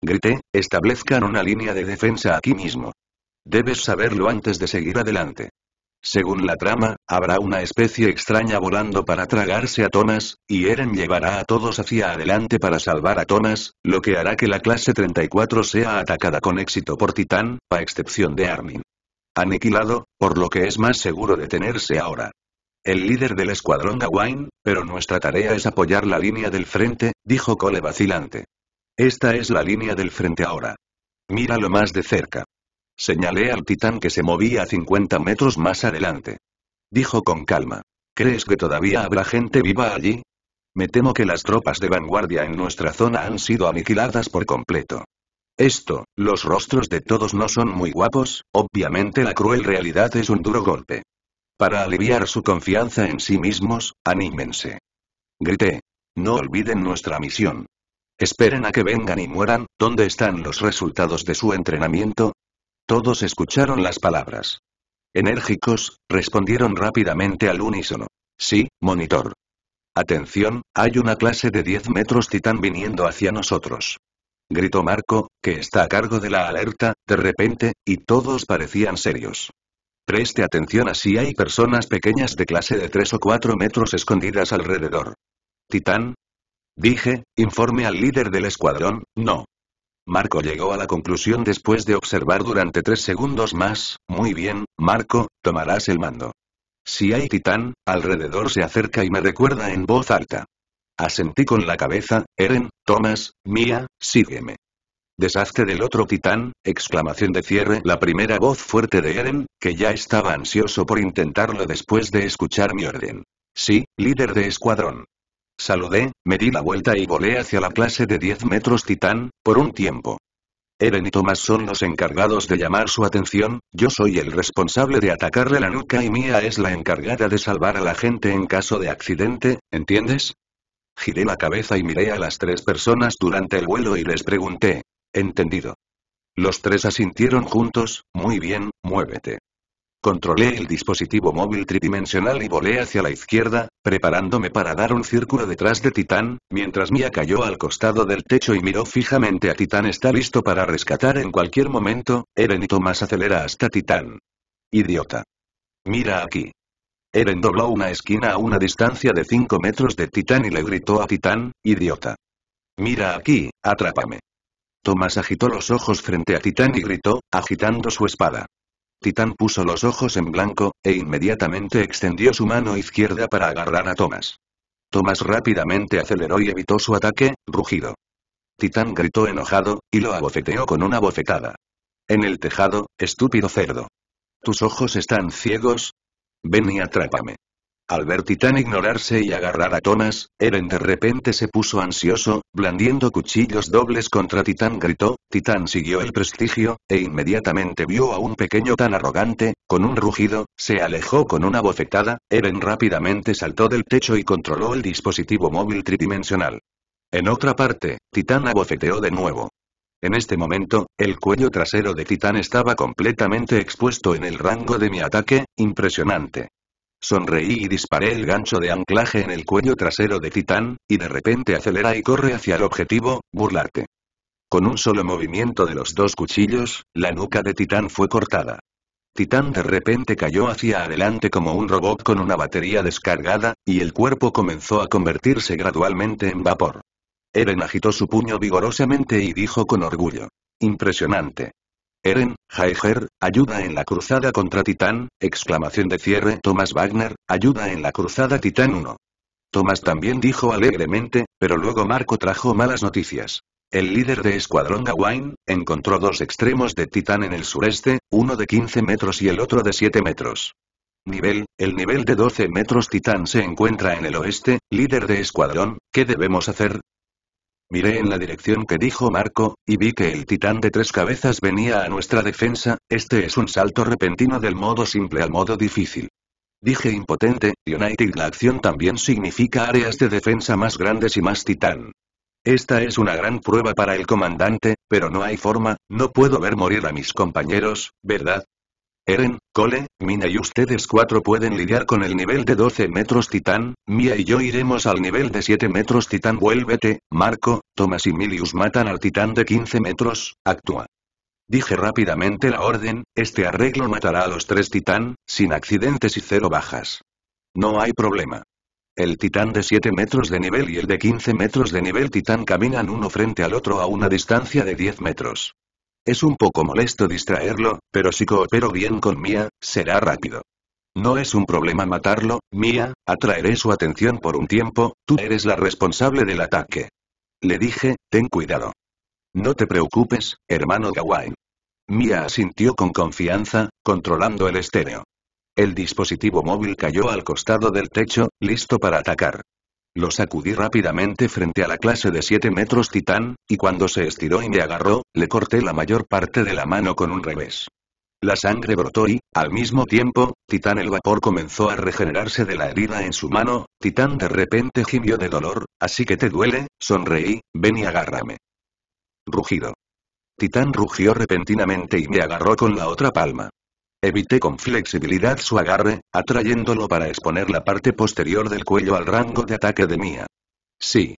Grité, establezcan una línea de defensa aquí mismo. Debes saberlo antes de seguir adelante. Según la trama, habrá una especie extraña volando para tragarse a Tonas, y Eren llevará a todos hacia adelante para salvar a Tonas, lo que hará que la clase 34 sea atacada con éxito por Titán, a excepción de Armin. Aniquilado, por lo que es más seguro detenerse ahora. El líder del escuadrón Gawain, pero nuestra tarea es apoyar la línea del frente, dijo Cole vacilante. Esta es la línea del frente ahora. Míralo más de cerca. Señalé al titán que se movía a 50 metros más adelante. Dijo con calma. ¿Crees que todavía habrá gente viva allí? Me temo que las tropas de vanguardia en nuestra zona han sido aniquiladas por completo. Esto, los rostros de todos no son muy guapos, obviamente la cruel realidad es un duro golpe. Para aliviar su confianza en sí mismos, anímense. Grité. No olviden nuestra misión. Esperen a que vengan y mueran, ¿dónde están los resultados de su entrenamiento? Todos escucharon las palabras. Enérgicos, respondieron rápidamente al unísono. Sí, monitor. Atención, hay una clase de 10 metros titán viniendo hacia nosotros. Gritó Marco, que está a cargo de la alerta, de repente, y todos parecían serios. Preste atención a si hay personas pequeñas de clase de 3 o 4 metros escondidas alrededor. ¿Titán? Dije, informe al líder del escuadrón, no. Marco llegó a la conclusión después de observar durante tres segundos más, muy bien, Marco, tomarás el mando. Si hay titán, alrededor se acerca y me recuerda en voz alta. Asentí con la cabeza, Eren, Thomas, Mía, sígueme. Desastre del otro titán, exclamación de cierre. La primera voz fuerte de Eren, que ya estaba ansioso por intentarlo después de escuchar mi orden. Sí, líder de escuadrón. Saludé, me di la vuelta y volé hacia la clase de 10 metros titán, por un tiempo. Eren y Tomás son los encargados de llamar su atención, yo soy el responsable de atacarle la nuca y Mia es la encargada de salvar a la gente en caso de accidente, ¿entiendes? Giré la cabeza y miré a las tres personas durante el vuelo y les pregunté. Entendido. Los tres asintieron juntos, muy bien, muévete. Controlé el dispositivo móvil tridimensional y volé hacia la izquierda, preparándome para dar un círculo detrás de Titán, mientras Mia cayó al costado del techo y miró fijamente a Titán está listo para rescatar en cualquier momento, Eren y Tomás acelera hasta Titán. Idiota. Mira aquí. Eren dobló una esquina a una distancia de 5 metros de Titán y le gritó a Titán, idiota. Mira aquí, atrápame. Tomás agitó los ojos frente a Titán y gritó, agitando su espada. Titán puso los ojos en blanco, e inmediatamente extendió su mano izquierda para agarrar a Thomas. Thomas rápidamente aceleró y evitó su ataque, rugido. Titán gritó enojado, y lo abofeteó con una bofetada. En el tejado, estúpido cerdo. Tus ojos están ciegos. Ven y atrápame. Al ver Titán ignorarse y agarrar a tonas Eren de repente se puso ansioso, blandiendo cuchillos dobles contra Titán gritó, Titán siguió el prestigio, e inmediatamente vio a un pequeño tan arrogante, con un rugido, se alejó con una bofetada, Eren rápidamente saltó del techo y controló el dispositivo móvil tridimensional. En otra parte, Titán abofeteó de nuevo. En este momento, el cuello trasero de Titán estaba completamente expuesto en el rango de mi ataque, impresionante. Sonreí y disparé el gancho de anclaje en el cuello trasero de Titán, y de repente acelera y corre hacia el objetivo, burlarte. Con un solo movimiento de los dos cuchillos, la nuca de Titán fue cortada. Titán de repente cayó hacia adelante como un robot con una batería descargada, y el cuerpo comenzó a convertirse gradualmente en vapor. Eren agitó su puño vigorosamente y dijo con orgullo. Impresionante. Eren, Jaeger, ayuda en la cruzada contra Titán, exclamación de cierre Thomas Wagner, ayuda en la cruzada Titán 1. Thomas también dijo alegremente, pero luego Marco trajo malas noticias. El líder de Escuadrón Gawain, encontró dos extremos de Titán en el sureste, uno de 15 metros y el otro de 7 metros. Nivel, el nivel de 12 metros Titán se encuentra en el oeste, líder de Escuadrón, ¿qué debemos hacer? Miré en la dirección que dijo Marco, y vi que el titán de tres cabezas venía a nuestra defensa, este es un salto repentino del modo simple al modo difícil. Dije impotente, United la acción también significa áreas de defensa más grandes y más titán. Esta es una gran prueba para el comandante, pero no hay forma, no puedo ver morir a mis compañeros, ¿verdad? Eren, Cole, Mina y ustedes cuatro pueden lidiar con el nivel de 12 metros titán, Mia y yo iremos al nivel de 7 metros titán vuélvete, Marco, Thomas y Milius matan al titán de 15 metros, actúa. Dije rápidamente la orden, este arreglo matará a los tres titán, sin accidentes y cero bajas. No hay problema. El titán de 7 metros de nivel y el de 15 metros de nivel titán caminan uno frente al otro a una distancia de 10 metros. Es un poco molesto distraerlo, pero si coopero bien con Mia, será rápido. No es un problema matarlo, Mia, atraeré su atención por un tiempo, tú eres la responsable del ataque. Le dije, ten cuidado. No te preocupes, hermano Gawain. Mia asintió con confianza, controlando el estéreo. El dispositivo móvil cayó al costado del techo, listo para atacar. Lo sacudí rápidamente frente a la clase de 7 metros titán, y cuando se estiró y me agarró, le corté la mayor parte de la mano con un revés. La sangre brotó y, al mismo tiempo, Titán el vapor comenzó a regenerarse de la herida en su mano, Titán de repente gimió de dolor, así que te duele, sonreí, ven y agárrame. Rugido. Titán rugió repentinamente y me agarró con la otra palma. Evité con flexibilidad su agarre, atrayéndolo para exponer la parte posterior del cuello al rango de ataque de Mía. Sí.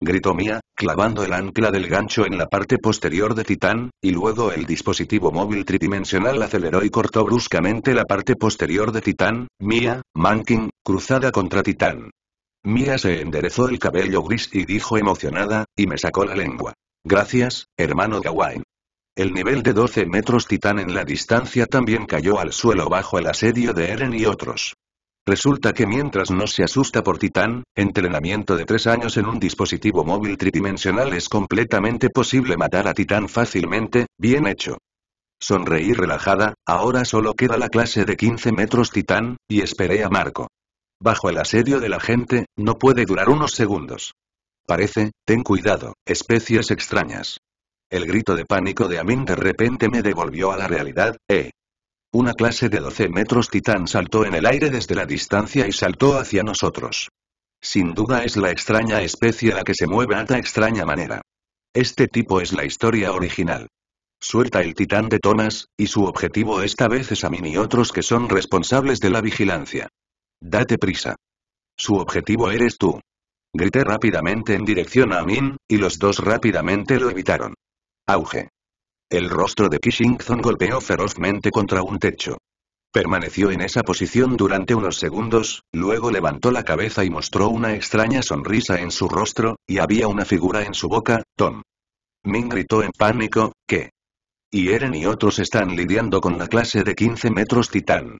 Gritó Mía, clavando el ancla del gancho en la parte posterior de Titán, y luego el dispositivo móvil tridimensional aceleró y cortó bruscamente la parte posterior de Titán, Mía, Mankin, cruzada contra Titán. Mía se enderezó el cabello gris y dijo emocionada, y me sacó la lengua. Gracias, hermano Gawain. El nivel de 12 metros titán en la distancia también cayó al suelo bajo el asedio de Eren y otros. Resulta que mientras no se asusta por Titán, entrenamiento de tres años en un dispositivo móvil tridimensional es completamente posible matar a Titán fácilmente, bien hecho. Sonreí relajada, ahora solo queda la clase de 15 metros Titán, y esperé a Marco. Bajo el asedio de la gente, no puede durar unos segundos. Parece, ten cuidado, especies extrañas. El grito de pánico de Amin de repente me devolvió a la realidad, eh. Una clase de 12 metros titán saltó en el aire desde la distancia y saltó hacia nosotros. Sin duda es la extraña especie la que se mueve a tan extraña manera. Este tipo es la historia original. Suelta el titán de Tonas, y su objetivo esta vez es a y otros que son responsables de la vigilancia. Date prisa. Su objetivo eres tú. Grité rápidamente en dirección a Amin, y los dos rápidamente lo evitaron. Auge. El rostro de Kishington golpeó ferozmente contra un techo. Permaneció en esa posición durante unos segundos, luego levantó la cabeza y mostró una extraña sonrisa en su rostro, y había una figura en su boca, Tom. Ming gritó en pánico, ¿qué? Y Eren y otros están lidiando con la clase de 15 metros titán.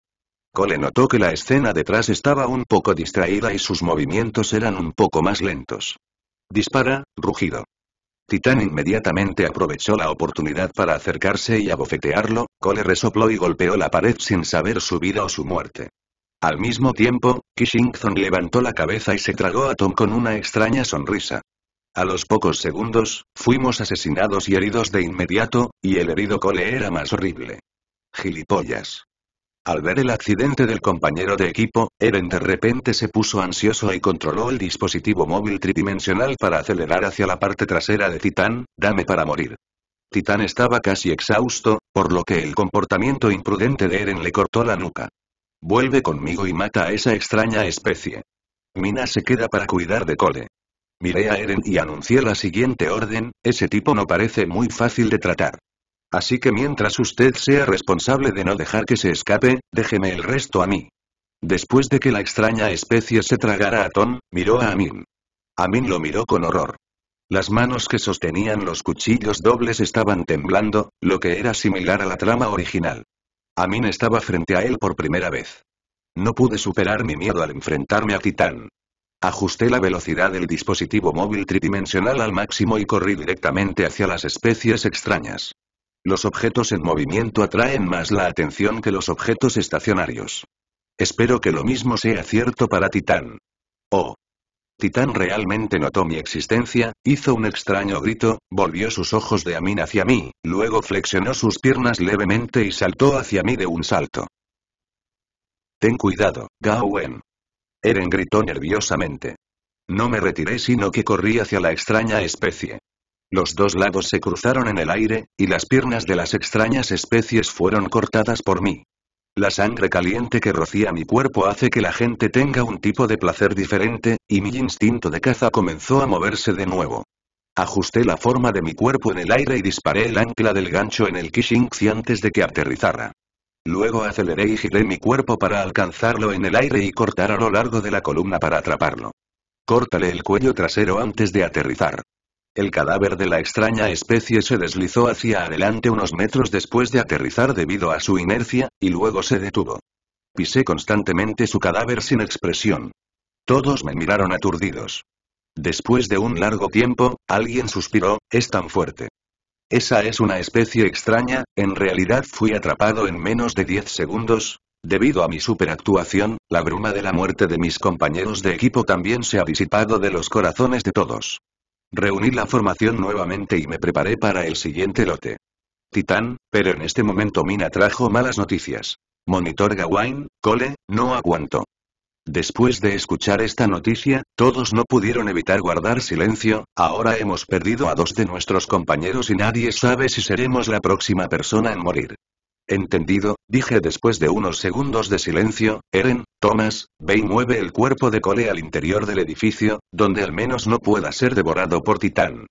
Cole notó que la escena detrás estaba un poco distraída y sus movimientos eran un poco más lentos. Dispara, rugido. Titán inmediatamente aprovechó la oportunidad para acercarse y abofetearlo, Cole resopló y golpeó la pared sin saber su vida o su muerte. Al mismo tiempo, Kishington levantó la cabeza y se tragó a Tom con una extraña sonrisa. A los pocos segundos, fuimos asesinados y heridos de inmediato, y el herido Cole era más horrible. Gilipollas. Al ver el accidente del compañero de equipo, Eren de repente se puso ansioso y controló el dispositivo móvil tridimensional para acelerar hacia la parte trasera de Titán, dame para morir. Titán estaba casi exhausto, por lo que el comportamiento imprudente de Eren le cortó la nuca. Vuelve conmigo y mata a esa extraña especie. Mina se queda para cuidar de Cole. Miré a Eren y anuncié la siguiente orden, ese tipo no parece muy fácil de tratar. Así que mientras usted sea responsable de no dejar que se escape, déjeme el resto a mí. Después de que la extraña especie se tragara a Tom, miró a Amin. Amin lo miró con horror. Las manos que sostenían los cuchillos dobles estaban temblando, lo que era similar a la trama original. Amin estaba frente a él por primera vez. No pude superar mi miedo al enfrentarme a Titán. Ajusté la velocidad del dispositivo móvil tridimensional al máximo y corrí directamente hacia las especies extrañas. Los objetos en movimiento atraen más la atención que los objetos estacionarios. Espero que lo mismo sea cierto para Titán. Oh. Titán realmente notó mi existencia, hizo un extraño grito, volvió sus ojos de Amin hacia mí, luego flexionó sus piernas levemente y saltó hacia mí de un salto. Ten cuidado, Gawen. Eren gritó nerviosamente. No me retiré sino que corrí hacia la extraña especie. Los dos lados se cruzaron en el aire, y las piernas de las extrañas especies fueron cortadas por mí. La sangre caliente que rocía mi cuerpo hace que la gente tenga un tipo de placer diferente, y mi instinto de caza comenzó a moverse de nuevo. Ajusté la forma de mi cuerpo en el aire y disparé el ancla del gancho en el Kishinxi antes de que aterrizara. Luego aceleré y giré mi cuerpo para alcanzarlo en el aire y cortar a lo largo de la columna para atraparlo. Córtale el cuello trasero antes de aterrizar. El cadáver de la extraña especie se deslizó hacia adelante unos metros después de aterrizar debido a su inercia, y luego se detuvo. Pisé constantemente su cadáver sin expresión. Todos me miraron aturdidos. Después de un largo tiempo, alguien suspiró, es tan fuerte. Esa es una especie extraña, en realidad fui atrapado en menos de 10 segundos. Debido a mi superactuación, la bruma de la muerte de mis compañeros de equipo también se ha disipado de los corazones de todos. Reuní la formación nuevamente y me preparé para el siguiente lote. Titán, pero en este momento Mina trajo malas noticias. Monitor Gawain, Cole, no aguanto. Después de escuchar esta noticia, todos no pudieron evitar guardar silencio, ahora hemos perdido a dos de nuestros compañeros y nadie sabe si seremos la próxima persona en morir entendido, dije después de unos segundos de silencio, Eren, Thomas, ve y mueve el cuerpo de Cole al interior del edificio, donde al menos no pueda ser devorado por Titán.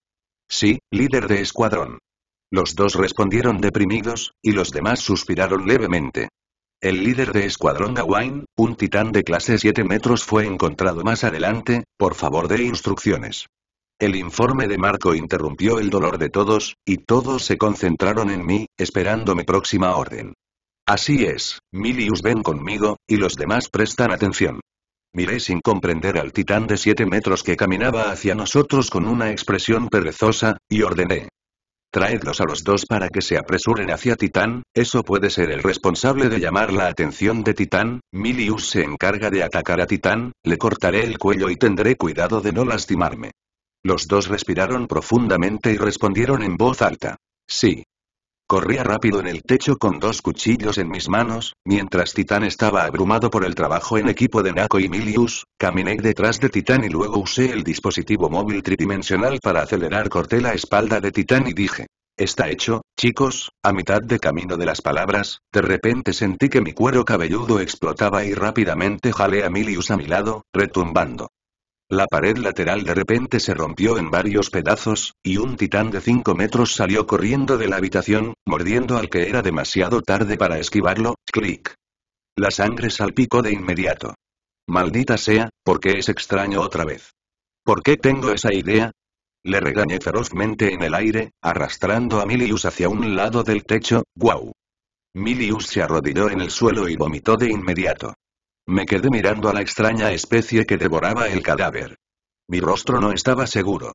Sí, líder de escuadrón. Los dos respondieron deprimidos, y los demás suspiraron levemente. El líder de escuadrón Gawain, un titán de clase 7 metros fue encontrado más adelante, por favor de instrucciones. El informe de Marco interrumpió el dolor de todos, y todos se concentraron en mí, esperando mi próxima orden. Así es, Milius ven conmigo, y los demás prestan atención. Miré sin comprender al titán de siete metros que caminaba hacia nosotros con una expresión perezosa, y ordené. Traedlos a los dos para que se apresuren hacia Titán, eso puede ser el responsable de llamar la atención de Titán, Milius se encarga de atacar a Titán, le cortaré el cuello y tendré cuidado de no lastimarme. Los dos respiraron profundamente y respondieron en voz alta. Sí. Corría rápido en el techo con dos cuchillos en mis manos, mientras Titán estaba abrumado por el trabajo en equipo de Naco y Milius, caminé detrás de Titán y luego usé el dispositivo móvil tridimensional para acelerar corté la espalda de Titán y dije. Está hecho, chicos, a mitad de camino de las palabras, de repente sentí que mi cuero cabelludo explotaba y rápidamente jalé a Milius a mi lado, retumbando. La pared lateral de repente se rompió en varios pedazos, y un titán de 5 metros salió corriendo de la habitación, mordiendo al que era demasiado tarde para esquivarlo, clic. La sangre salpicó de inmediato. Maldita sea, porque es extraño otra vez? ¿Por qué tengo esa idea? Le regañé ferozmente en el aire, arrastrando a Milius hacia un lado del techo, guau. Milius se arrodilló en el suelo y vomitó de inmediato. Me quedé mirando a la extraña especie que devoraba el cadáver. Mi rostro no estaba seguro.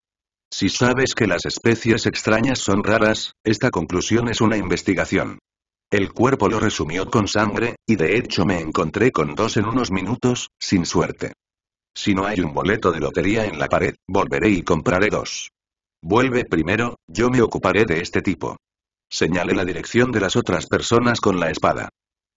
Si sabes que las especies extrañas son raras, esta conclusión es una investigación. El cuerpo lo resumió con sangre, y de hecho me encontré con dos en unos minutos, sin suerte. Si no hay un boleto de lotería en la pared, volveré y compraré dos. Vuelve primero, yo me ocuparé de este tipo. Señalé la dirección de las otras personas con la espada.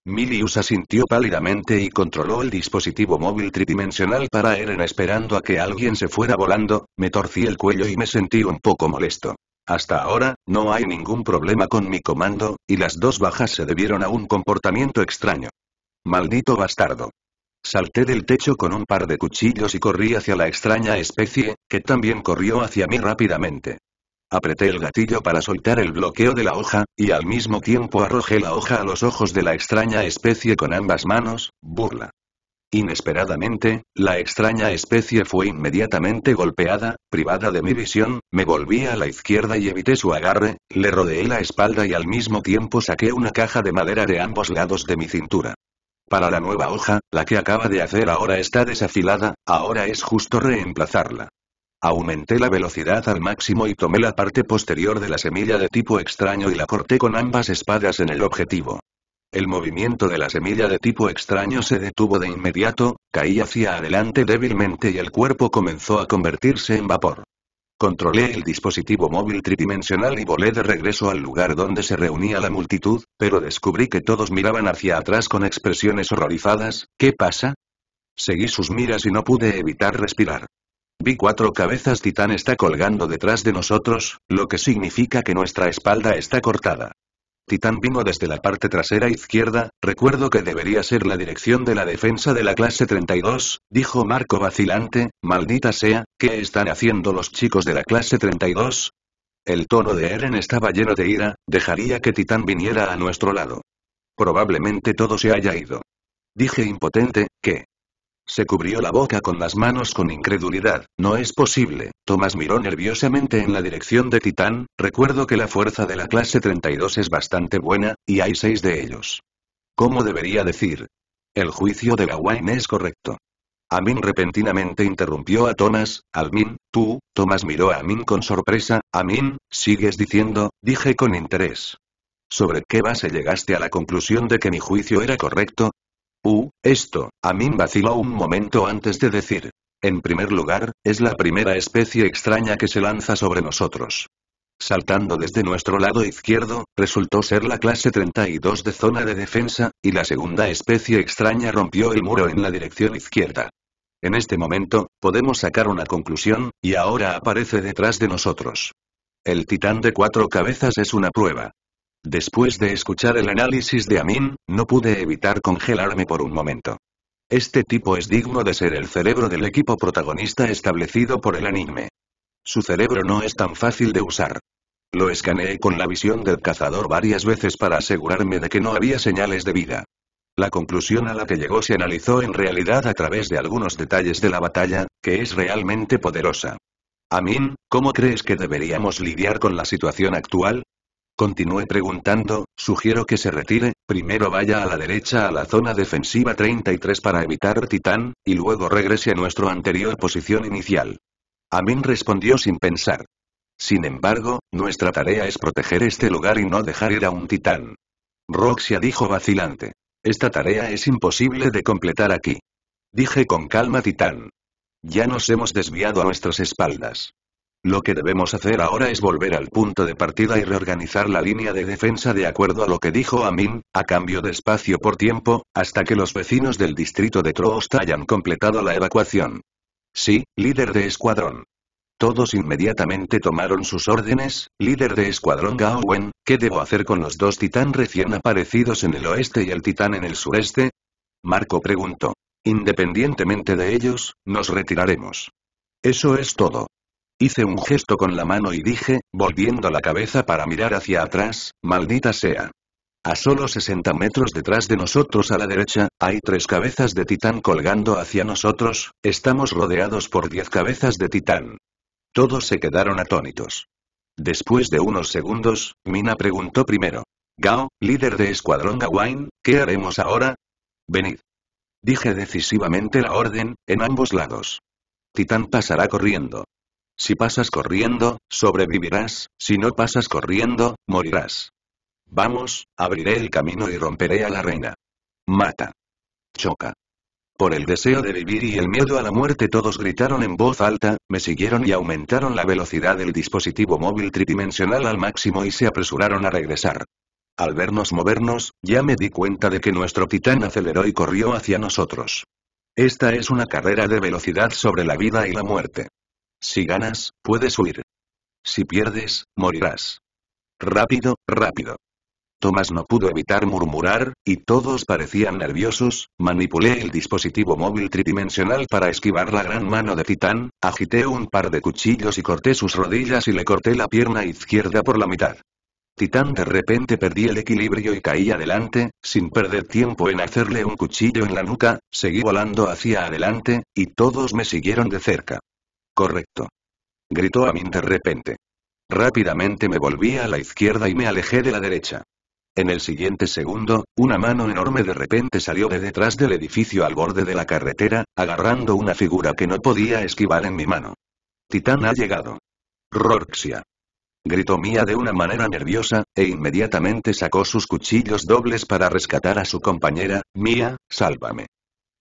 Milius asintió pálidamente y controló el dispositivo móvil tridimensional para Eren esperando a que alguien se fuera volando, me torcí el cuello y me sentí un poco molesto. Hasta ahora, no hay ningún problema con mi comando, y las dos bajas se debieron a un comportamiento extraño. Maldito bastardo. Salté del techo con un par de cuchillos y corrí hacia la extraña especie, que también corrió hacia mí rápidamente. Apreté el gatillo para soltar el bloqueo de la hoja, y al mismo tiempo arrojé la hoja a los ojos de la extraña especie con ambas manos, burla. Inesperadamente, la extraña especie fue inmediatamente golpeada, privada de mi visión, me volví a la izquierda y evité su agarre, le rodeé la espalda y al mismo tiempo saqué una caja de madera de ambos lados de mi cintura. Para la nueva hoja, la que acaba de hacer ahora está desafilada, ahora es justo reemplazarla. Aumenté la velocidad al máximo y tomé la parte posterior de la semilla de tipo extraño y la corté con ambas espadas en el objetivo. El movimiento de la semilla de tipo extraño se detuvo de inmediato, caí hacia adelante débilmente y el cuerpo comenzó a convertirse en vapor. Controlé el dispositivo móvil tridimensional y volé de regreso al lugar donde se reunía la multitud, pero descubrí que todos miraban hacia atrás con expresiones horrorizadas, ¿qué pasa? Seguí sus miras y no pude evitar respirar. Vi cuatro cabezas titán está colgando detrás de nosotros, lo que significa que nuestra espalda está cortada. Titán vino desde la parte trasera izquierda, recuerdo que debería ser la dirección de la defensa de la clase 32, dijo Marco vacilante, maldita sea, ¿qué están haciendo los chicos de la clase 32? El tono de Eren estaba lleno de ira, dejaría que Titán viniera a nuestro lado. Probablemente todo se haya ido. Dije impotente, ¿qué? Se cubrió la boca con las manos con incredulidad. No es posible. Tomás miró nerviosamente en la dirección de Titán, recuerdo que la fuerza de la clase 32 es bastante buena, y hay seis de ellos. ¿Cómo debería decir? El juicio de Gawain es correcto. Amin repentinamente interrumpió a Thomas, Almin, tú, Tomás miró a Amin con sorpresa, Amin, sigues diciendo, dije con interés. ¿Sobre qué base llegaste a la conclusión de que mi juicio era correcto? Uh, esto, Amin vaciló un momento antes de decir. En primer lugar, es la primera especie extraña que se lanza sobre nosotros. Saltando desde nuestro lado izquierdo, resultó ser la clase 32 de zona de defensa, y la segunda especie extraña rompió el muro en la dirección izquierda. En este momento, podemos sacar una conclusión, y ahora aparece detrás de nosotros. El titán de cuatro cabezas es una prueba. Después de escuchar el análisis de Amin, no pude evitar congelarme por un momento. Este tipo es digno de ser el cerebro del equipo protagonista establecido por el anime. Su cerebro no es tan fácil de usar. Lo escaneé con la visión del cazador varias veces para asegurarme de que no había señales de vida. La conclusión a la que llegó se analizó en realidad a través de algunos detalles de la batalla, que es realmente poderosa. Amin, ¿cómo crees que deberíamos lidiar con la situación actual? Continué preguntando, sugiero que se retire, primero vaya a la derecha a la zona defensiva 33 para evitar Titán, y luego regrese a nuestra anterior posición inicial. Amin respondió sin pensar. Sin embargo, nuestra tarea es proteger este lugar y no dejar ir a un Titán. Roxia dijo vacilante. Esta tarea es imposible de completar aquí. Dije con calma Titán. Ya nos hemos desviado a nuestras espaldas. Lo que debemos hacer ahora es volver al punto de partida y reorganizar la línea de defensa de acuerdo a lo que dijo Amin, a cambio de espacio por tiempo, hasta que los vecinos del distrito de Troost hayan completado la evacuación. Sí, líder de escuadrón. Todos inmediatamente tomaron sus órdenes, líder de escuadrón Wen, ¿qué debo hacer con los dos titán recién aparecidos en el oeste y el titán en el sureste? Marco preguntó. Independientemente de ellos, nos retiraremos. Eso es todo. Hice un gesto con la mano y dije, volviendo la cabeza para mirar hacia atrás, maldita sea. A solo 60 metros detrás de nosotros a la derecha, hay tres cabezas de titán colgando hacia nosotros, estamos rodeados por diez cabezas de titán. Todos se quedaron atónitos. Después de unos segundos, Mina preguntó primero. Gao, líder de Escuadrón Gawain, ¿qué haremos ahora? Venid. Dije decisivamente la orden, en ambos lados. Titán pasará corriendo. Si pasas corriendo, sobrevivirás, si no pasas corriendo, morirás. Vamos, abriré el camino y romperé a la reina. Mata. Choca. Por el deseo de vivir y el miedo a la muerte todos gritaron en voz alta, me siguieron y aumentaron la velocidad del dispositivo móvil tridimensional al máximo y se apresuraron a regresar. Al vernos movernos, ya me di cuenta de que nuestro titán aceleró y corrió hacia nosotros. Esta es una carrera de velocidad sobre la vida y la muerte. Si ganas, puedes huir. Si pierdes, morirás. Rápido, rápido. Tomás no pudo evitar murmurar, y todos parecían nerviosos, manipulé el dispositivo móvil tridimensional para esquivar la gran mano de Titán, agité un par de cuchillos y corté sus rodillas y le corté la pierna izquierda por la mitad. Titán de repente perdí el equilibrio y caí adelante, sin perder tiempo en hacerle un cuchillo en la nuca, seguí volando hacia adelante, y todos me siguieron de cerca. Correcto. Gritó a Amin de repente. Rápidamente me volví a la izquierda y me alejé de la derecha. En el siguiente segundo, una mano enorme de repente salió de detrás del edificio al borde de la carretera, agarrando una figura que no podía esquivar en mi mano. Titán ha llegado. Rorxia. Gritó Mía de una manera nerviosa, e inmediatamente sacó sus cuchillos dobles para rescatar a su compañera, Mía, sálvame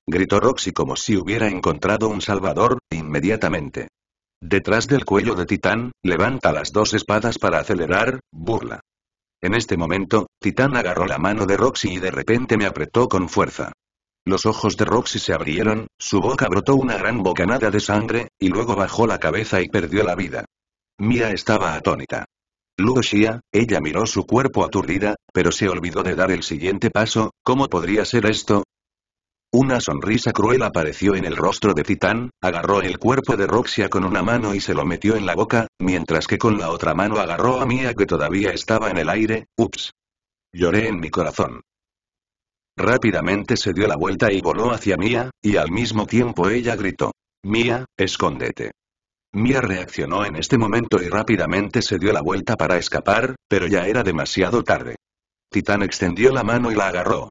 gritó Roxy como si hubiera encontrado un salvador, inmediatamente. Detrás del cuello de Titán, levanta las dos espadas para acelerar, burla. En este momento, Titán agarró la mano de Roxy y de repente me apretó con fuerza. Los ojos de Roxy se abrieron, su boca brotó una gran bocanada de sangre, y luego bajó la cabeza y perdió la vida. Mia estaba atónita. Luego ella miró su cuerpo aturdida, pero se olvidó de dar el siguiente paso, ¿cómo podría ser esto? Una sonrisa cruel apareció en el rostro de Titán, agarró el cuerpo de Roxia con una mano y se lo metió en la boca, mientras que con la otra mano agarró a Mia que todavía estaba en el aire, ups. Lloré en mi corazón. Rápidamente se dio la vuelta y voló hacia Mia, y al mismo tiempo ella gritó. Mia, escóndete. Mia reaccionó en este momento y rápidamente se dio la vuelta para escapar, pero ya era demasiado tarde. Titán extendió la mano y la agarró.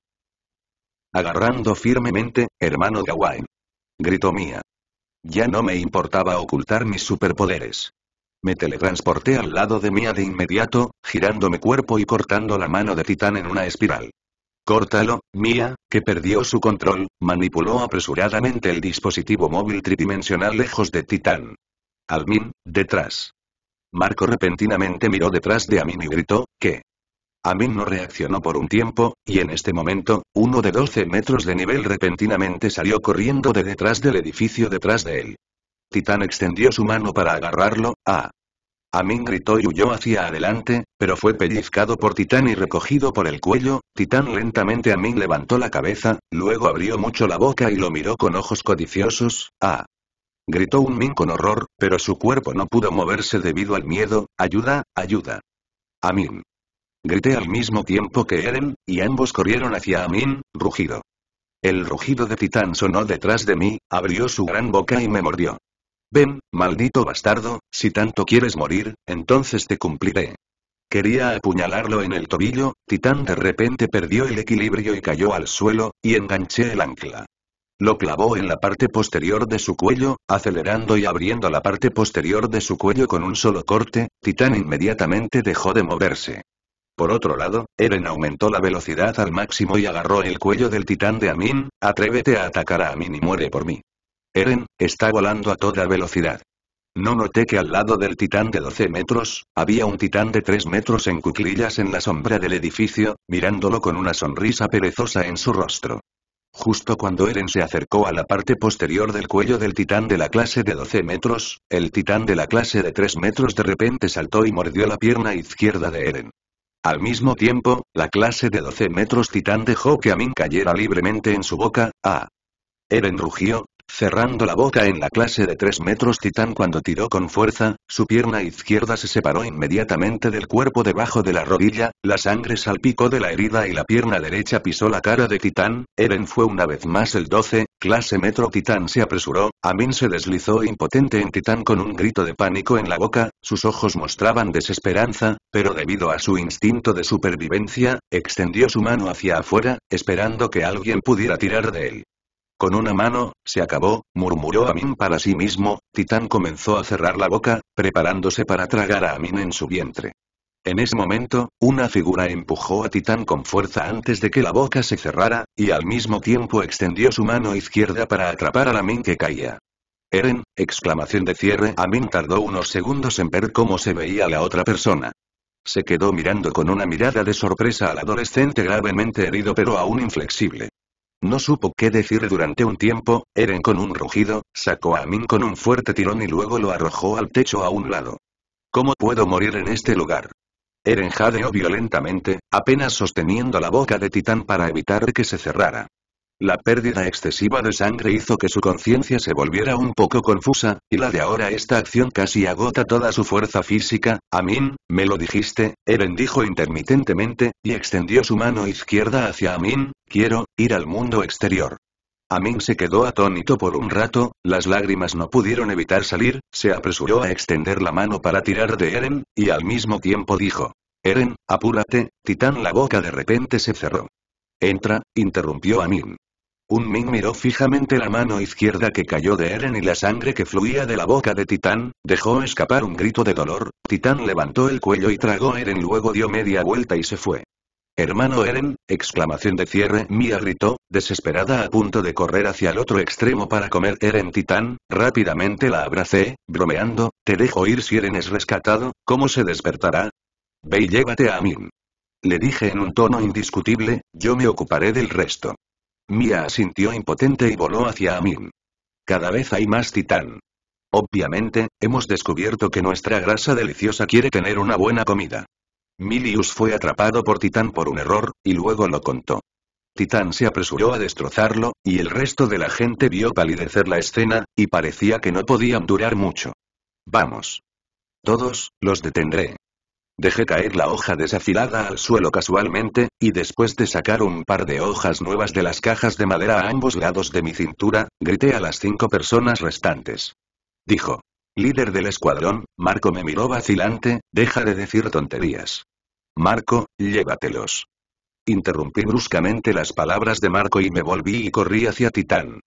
Agarrando firmemente, hermano Gawain. Gritó Mía. Ya no me importaba ocultar mis superpoderes. Me teletransporté al lado de Mía de inmediato, mi cuerpo y cortando la mano de Titán en una espiral. Córtalo, Mía, que perdió su control, manipuló apresuradamente el dispositivo móvil tridimensional lejos de Titán. Almin, detrás. Marco repentinamente miró detrás de Amin y gritó, ¿qué? Amin no reaccionó por un tiempo, y en este momento, uno de 12 metros de nivel repentinamente salió corriendo de detrás del edificio detrás de él. Titán extendió su mano para agarrarlo, ¡ah! Amin gritó y huyó hacia adelante, pero fue pellizcado por Titán y recogido por el cuello, Titán lentamente Amin levantó la cabeza, luego abrió mucho la boca y lo miró con ojos codiciosos, ¡ah! Gritó un Min con horror, pero su cuerpo no pudo moverse debido al miedo, ayuda, ayuda. Amin. Grité al mismo tiempo que Eren, y ambos corrieron hacia Amin, rugido. El rugido de Titán sonó detrás de mí, abrió su gran boca y me mordió. Ven, maldito bastardo, si tanto quieres morir, entonces te cumpliré. Quería apuñalarlo en el tobillo, Titán de repente perdió el equilibrio y cayó al suelo, y enganché el ancla. Lo clavó en la parte posterior de su cuello, acelerando y abriendo la parte posterior de su cuello con un solo corte, Titán inmediatamente dejó de moverse. Por otro lado, Eren aumentó la velocidad al máximo y agarró el cuello del titán de Amin, atrévete a atacar a Amin y muere por mí. Eren, está volando a toda velocidad. No noté que al lado del titán de 12 metros, había un titán de 3 metros en cuclillas en la sombra del edificio, mirándolo con una sonrisa perezosa en su rostro. Justo cuando Eren se acercó a la parte posterior del cuello del titán de la clase de 12 metros, el titán de la clase de 3 metros de repente saltó y mordió la pierna izquierda de Eren. Al mismo tiempo, la clase de 12 metros titán dejó que Amin cayera libremente en su boca, a. Ah. Eren rugió, cerrando la boca en la clase de 3 metros titán cuando tiró con fuerza, su pierna izquierda se separó inmediatamente del cuerpo debajo de la rodilla, la sangre salpicó de la herida y la pierna derecha pisó la cara de titán, Eren fue una vez más el 12, clase metro titán se apresuró, Amin se deslizó impotente en titán con un grito de pánico en la boca, sus ojos mostraban desesperanza, pero debido a su instinto de supervivencia, extendió su mano hacia afuera, esperando que alguien pudiera tirar de él. Con una mano, se acabó, murmuró Amin para sí mismo, Titán comenzó a cerrar la boca, preparándose para tragar a Amin en su vientre. En ese momento, una figura empujó a Titán con fuerza antes de que la boca se cerrara, y al mismo tiempo extendió su mano izquierda para atrapar a Amin que caía. Eren, exclamación de cierre, Amin tardó unos segundos en ver cómo se veía la otra persona. Se quedó mirando con una mirada de sorpresa al adolescente gravemente herido pero aún inflexible. No supo qué decir durante un tiempo, Eren con un rugido, sacó a Min con un fuerte tirón y luego lo arrojó al techo a un lado. ¿Cómo puedo morir en este lugar? Eren jadeó violentamente, apenas sosteniendo la boca de Titán para evitar que se cerrara. La pérdida excesiva de sangre hizo que su conciencia se volviera un poco confusa, y la de ahora esta acción casi agota toda su fuerza física, Amin, me lo dijiste, Eren dijo intermitentemente, y extendió su mano izquierda hacia Amin, quiero, ir al mundo exterior. Amin se quedó atónito por un rato, las lágrimas no pudieron evitar salir, se apresuró a extender la mano para tirar de Eren, y al mismo tiempo dijo. Eren, apúrate, Titán la boca de repente se cerró. Entra, interrumpió Amin. Un Ming miró fijamente la mano izquierda que cayó de Eren y la sangre que fluía de la boca de Titán, dejó escapar un grito de dolor, Titán levantó el cuello y tragó Eren luego dio media vuelta y se fue. Hermano Eren, exclamación de cierre, Mia gritó, desesperada a punto de correr hacia el otro extremo para comer Eren Titán, rápidamente la abracé, bromeando, te dejo ir si Eren es rescatado, ¿cómo se despertará? Ve y llévate a Amin. Le dije en un tono indiscutible, yo me ocuparé del resto. Mia asintió impotente y voló hacia Amin. Cada vez hay más titán. Obviamente, hemos descubierto que nuestra grasa deliciosa quiere tener una buena comida. Milius fue atrapado por Titán por un error, y luego lo contó. Titán se apresuró a destrozarlo, y el resto de la gente vio palidecer la escena, y parecía que no podían durar mucho. Vamos. Todos, los detendré. Dejé caer la hoja desafilada al suelo casualmente, y después de sacar un par de hojas nuevas de las cajas de madera a ambos lados de mi cintura, grité a las cinco personas restantes. Dijo. Líder del escuadrón, Marco me miró vacilante, deja de decir tonterías. Marco, llévatelos. Interrumpí bruscamente las palabras de Marco y me volví y corrí hacia Titán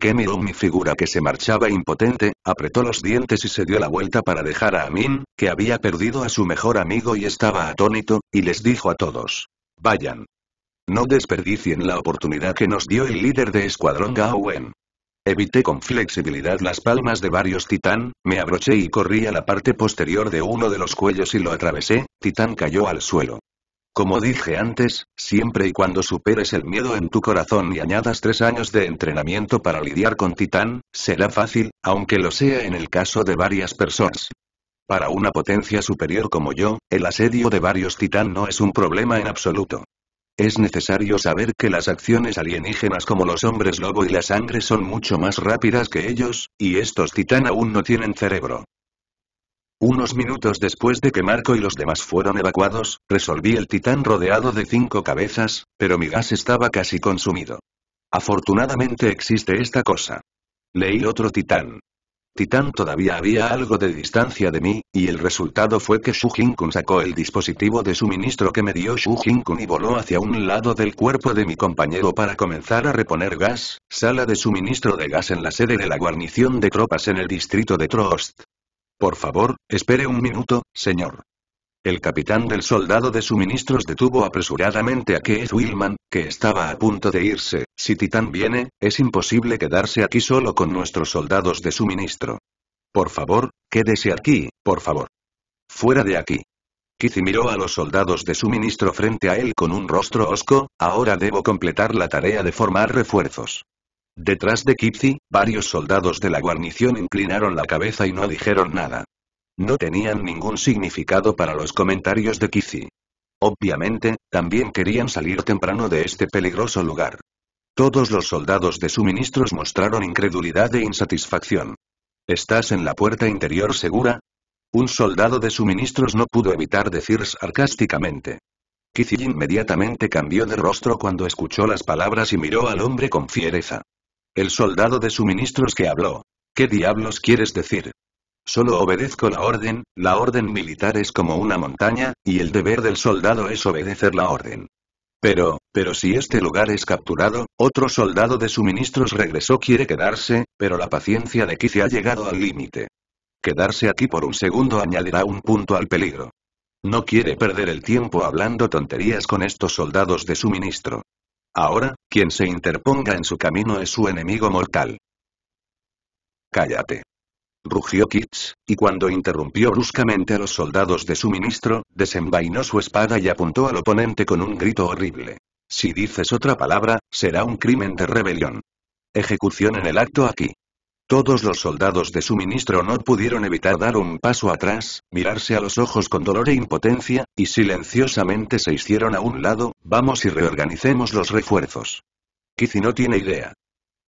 que miró mi figura que se marchaba impotente, apretó los dientes y se dio la vuelta para dejar a Amin, que había perdido a su mejor amigo y estaba atónito, y les dijo a todos. Vayan. No desperdicien la oportunidad que nos dio el líder de escuadrón Gawen. Evité con flexibilidad las palmas de varios titán, me abroché y corrí a la parte posterior de uno de los cuellos y lo atravesé, titán cayó al suelo. Como dije antes, siempre y cuando superes el miedo en tu corazón y añadas tres años de entrenamiento para lidiar con Titán, será fácil, aunque lo sea en el caso de varias personas. Para una potencia superior como yo, el asedio de varios Titán no es un problema en absoluto. Es necesario saber que las acciones alienígenas como los hombres lobo y la sangre son mucho más rápidas que ellos, y estos titán aún no tienen cerebro. Unos minutos después de que Marco y los demás fueron evacuados, resolví el titán rodeado de cinco cabezas, pero mi gas estaba casi consumido. Afortunadamente existe esta cosa. Leí otro titán. Titán todavía había algo de distancia de mí, y el resultado fue que Shu sacó el dispositivo de suministro que me dio Shu y voló hacia un lado del cuerpo de mi compañero para comenzar a reponer gas, sala de suministro de gas en la sede de la guarnición de tropas en el distrito de Trost. Por favor, espere un minuto, señor. El capitán del soldado de suministros detuvo apresuradamente a Keith Willman, que estaba a punto de irse. Si Titán viene, es imposible quedarse aquí solo con nuestros soldados de suministro. Por favor, quédese aquí, por favor. Fuera de aquí. Keith miró a los soldados de suministro frente a él con un rostro hosco, ahora debo completar la tarea de formar refuerzos. Detrás de Kipzi, varios soldados de la guarnición inclinaron la cabeza y no dijeron nada. No tenían ningún significado para los comentarios de Kipzi. Obviamente, también querían salir temprano de este peligroso lugar. Todos los soldados de suministros mostraron incredulidad e insatisfacción. ¿Estás en la puerta interior segura? Un soldado de suministros no pudo evitar decir sarcásticamente. Kipzi inmediatamente cambió de rostro cuando escuchó las palabras y miró al hombre con fiereza. El soldado de suministros que habló. ¿Qué diablos quieres decir? Solo obedezco la orden, la orden militar es como una montaña, y el deber del soldado es obedecer la orden. Pero, pero si este lugar es capturado, otro soldado de suministros regresó quiere quedarse, pero la paciencia de Kice ha llegado al límite. Quedarse aquí por un segundo añadirá un punto al peligro. No quiere perder el tiempo hablando tonterías con estos soldados de suministro. Ahora, quien se interponga en su camino es su enemigo mortal. Cállate. Rugió Kitsch, y cuando interrumpió bruscamente a los soldados de su ministro, desenvainó su espada y apuntó al oponente con un grito horrible. Si dices otra palabra, será un crimen de rebelión. Ejecución en el acto aquí. Todos los soldados de suministro no pudieron evitar dar un paso atrás, mirarse a los ojos con dolor e impotencia, y silenciosamente se hicieron a un lado, vamos y reorganicemos los refuerzos. Kizi no tiene idea.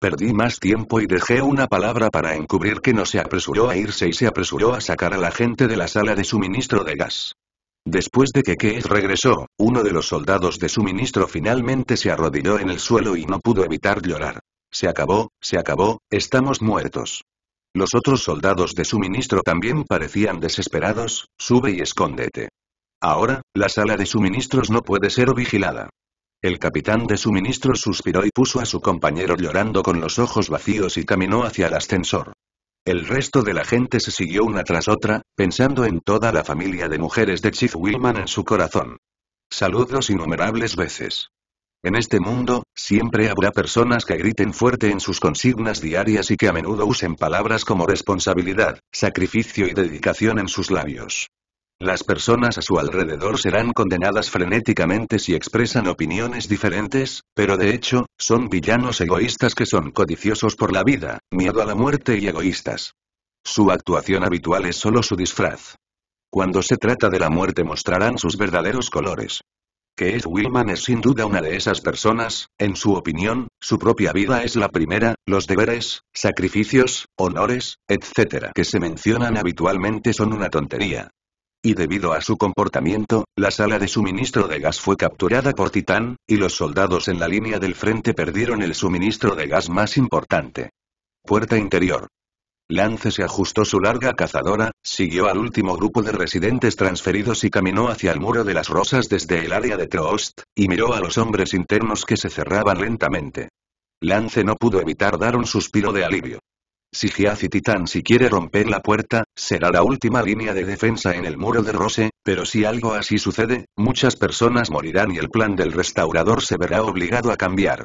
Perdí más tiempo y dejé una palabra para encubrir que no se apresuró a irse y se apresuró a sacar a la gente de la sala de suministro de gas. Después de que Keith regresó, uno de los soldados de suministro finalmente se arrodilló en el suelo y no pudo evitar llorar se acabó, se acabó, estamos muertos. Los otros soldados de suministro también parecían desesperados, sube y escóndete. Ahora, la sala de suministros no puede ser vigilada. El capitán de suministros suspiró y puso a su compañero llorando con los ojos vacíos y caminó hacia el ascensor. El resto de la gente se siguió una tras otra, pensando en toda la familia de mujeres de Chief Wilman en su corazón. Saludos innumerables veces. En este mundo, siempre habrá personas que griten fuerte en sus consignas diarias y que a menudo usen palabras como responsabilidad, sacrificio y dedicación en sus labios. Las personas a su alrededor serán condenadas frenéticamente si expresan opiniones diferentes, pero de hecho, son villanos egoístas que son codiciosos por la vida, miedo a la muerte y egoístas. Su actuación habitual es solo su disfraz. Cuando se trata de la muerte mostrarán sus verdaderos colores que es Willman es sin duda una de esas personas, en su opinión, su propia vida es la primera, los deberes, sacrificios, honores, etc. que se mencionan habitualmente son una tontería. Y debido a su comportamiento, la sala de suministro de gas fue capturada por Titán, y los soldados en la línea del frente perdieron el suministro de gas más importante. Puerta interior. Lance se ajustó su larga cazadora, siguió al último grupo de residentes transferidos y caminó hacia el muro de las rosas desde el área de Troost, y miró a los hombres internos que se cerraban lentamente. Lance no pudo evitar dar un suspiro de alivio. Si Giaz y Titán si quiere romper la puerta, será la última línea de defensa en el muro de Rose, pero si algo así sucede, muchas personas morirán y el plan del restaurador se verá obligado a cambiar.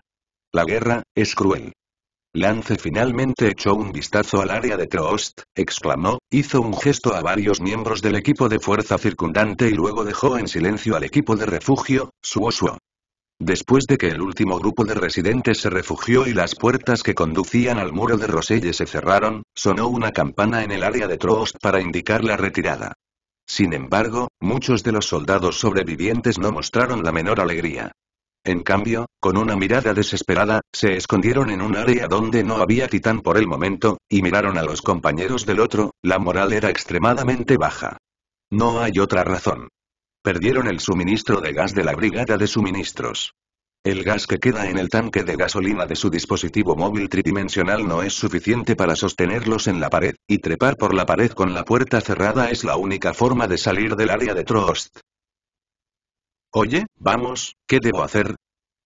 La guerra, es cruel. Lance finalmente echó un vistazo al área de Troost, exclamó, hizo un gesto a varios miembros del equipo de fuerza circundante y luego dejó en silencio al equipo de refugio, Suosuo. Después de que el último grupo de residentes se refugió y las puertas que conducían al muro de Roselle se cerraron, sonó una campana en el área de Troost para indicar la retirada. Sin embargo, muchos de los soldados sobrevivientes no mostraron la menor alegría. En cambio, con una mirada desesperada, se escondieron en un área donde no había titán por el momento, y miraron a los compañeros del otro, la moral era extremadamente baja. No hay otra razón. Perdieron el suministro de gas de la brigada de suministros. El gas que queda en el tanque de gasolina de su dispositivo móvil tridimensional no es suficiente para sostenerlos en la pared, y trepar por la pared con la puerta cerrada es la única forma de salir del área de Trost. Oye, vamos, ¿qué debo hacer?